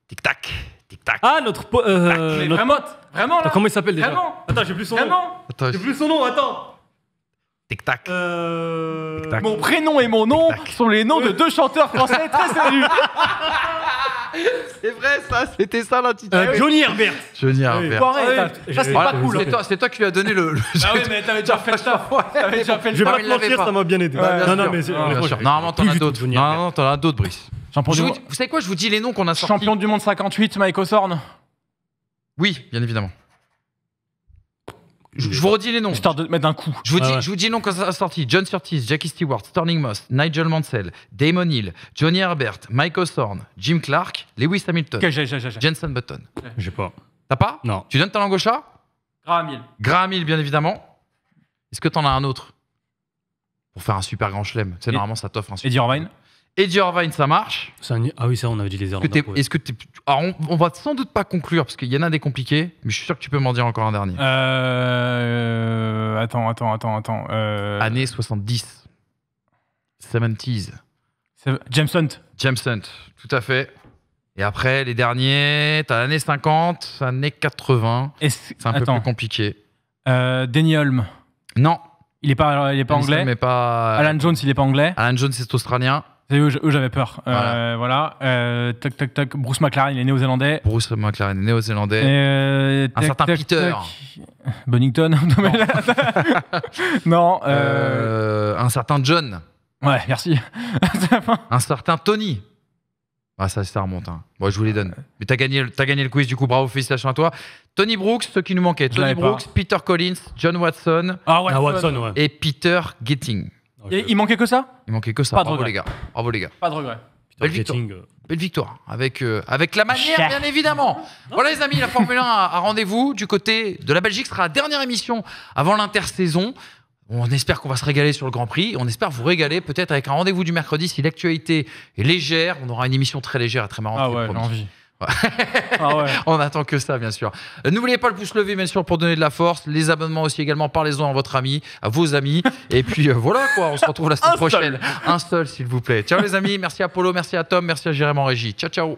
Tic-tac. Tic-tac. Ah, notre. Euh, Vraiment, vraiment comment il s'appelle déjà Vraiment Attends, j'ai plus son nom. Attends, j'ai plus son nom, attends. Tic-tac. Euh... mon prénom et mon nom sont les noms de deux chanteurs français très célèbres. [LAUGHS] C'est vrai, ça, c'était ça l'intitulé. Euh, Johnny Herbert. Johnny Herbert. ça, c'est pas cool. C'est toi, toi, qui lui as donné le. le ah ouais, mais t'avais déjà fait ça. [LAUGHS] T'avais Je vais pas te mentir, ça m'a bien aidé. non, non, mais. c'est Normalement, t'en as d'autres. Non, non, t'en as d'autres, Brice. Champion du monde. Vous savez quoi, je vous dis les noms qu'on a sortis. Champion du monde 58, Mike Osorn. Oui, bien évidemment. Je, vous redis les noms. Je mettre un coup. Je vous, dis, ah je vous dis les noms quand ça a sorti. John Surtees, Jackie Stewart, Sterling Moss, Nigel Mansell, Damon Hill, Johnny Herbert, Mike Hawthorne, Jim Clark, Lewis Hamilton, Jensen Button. J'ai pas. T'as pas Non. Tu donnes ta langue au chat Graham Hill. Graham Hill, bien évidemment. Est-ce que t'en as un autre Pour faire un super grand chelem. C'est normalement, ça t'offre un super. Eddie Irvine Eddie Irvine, ça marche. Ah oui, ça, on avait dit les Irlandais. Est-ce que on, va sans doute pas conclure parce qu'il y en a des compliqués, mais je suis sûr que tu peux m'en dire encore un dernier. Euh, attends, attends, attends, attends. Euh. Année 70. 70s. James Hunt. James Hunt, tout à fait. Et après, les derniers, t'as l'année 50, l'année 80. C'est un peu plus compliqué. Euh, Danny Holm. Non. Il n'est pas, il est pas anglais. Pas... Alan Jones, il n'est pas anglais. Alan Jones, c'est australien. C'est eux, eux j'avais peur. Euh, voilà. Euh, voilà. Euh, Bruce McLaren, il est néo-zélandais. Bruce McLaren est néo-zélandais. un euh, certain Peter. Bonington. [LAUGHS] Non. non euh, un certain John. Ouais, merci. [LAUGHS] un certain Tony. Ah, ça, ça remonte. Hein. je vous les donne. Mais t'as gagné, as gagné le quiz, du coup, bravo, félicitations à toi. Tony Brooks, ce qui nous manquait. Tony Brooks, Peter Collins, John Watson, ah, Watson, ah, Watson ouais. et Peter Getting. Il, manquait que ça Il manquait que ça. Pas Bravo les gars. Bravo les gars. Pas de regret. Belle victoire. Euh. Belle victoire. Avec, euh, avec la manière, bien évidemment. Voilà, les amis, la Formule 1 a, rendez-vous du côté de la Belgique. Ce sera la dernière émission avant l'intersaison. On espère qu'on va se régaler sur le Grand Prix. On espère vous régaler peut-être avec un rendez-vous du mercredi si l'actualité est légère. On aura une émission très légère et très marrante. Ah ouais, j'ai envie. Ah [LAUGHS] on attend que ça, bien sûr. Euh, n'oubliez pas le pouce levé, bien sûr, pour donner de la force. Les abonnements aussi également. Parlez-en à votre ami, à vos amis. Et puis euh, voilà, quoi. On se retrouve la semaine prochaine. Un seul, s'il vous plaît. Ciao, les amis. Merci à Polo, merci à Tom, merci à Jérémy en régie. Ciao, ciao.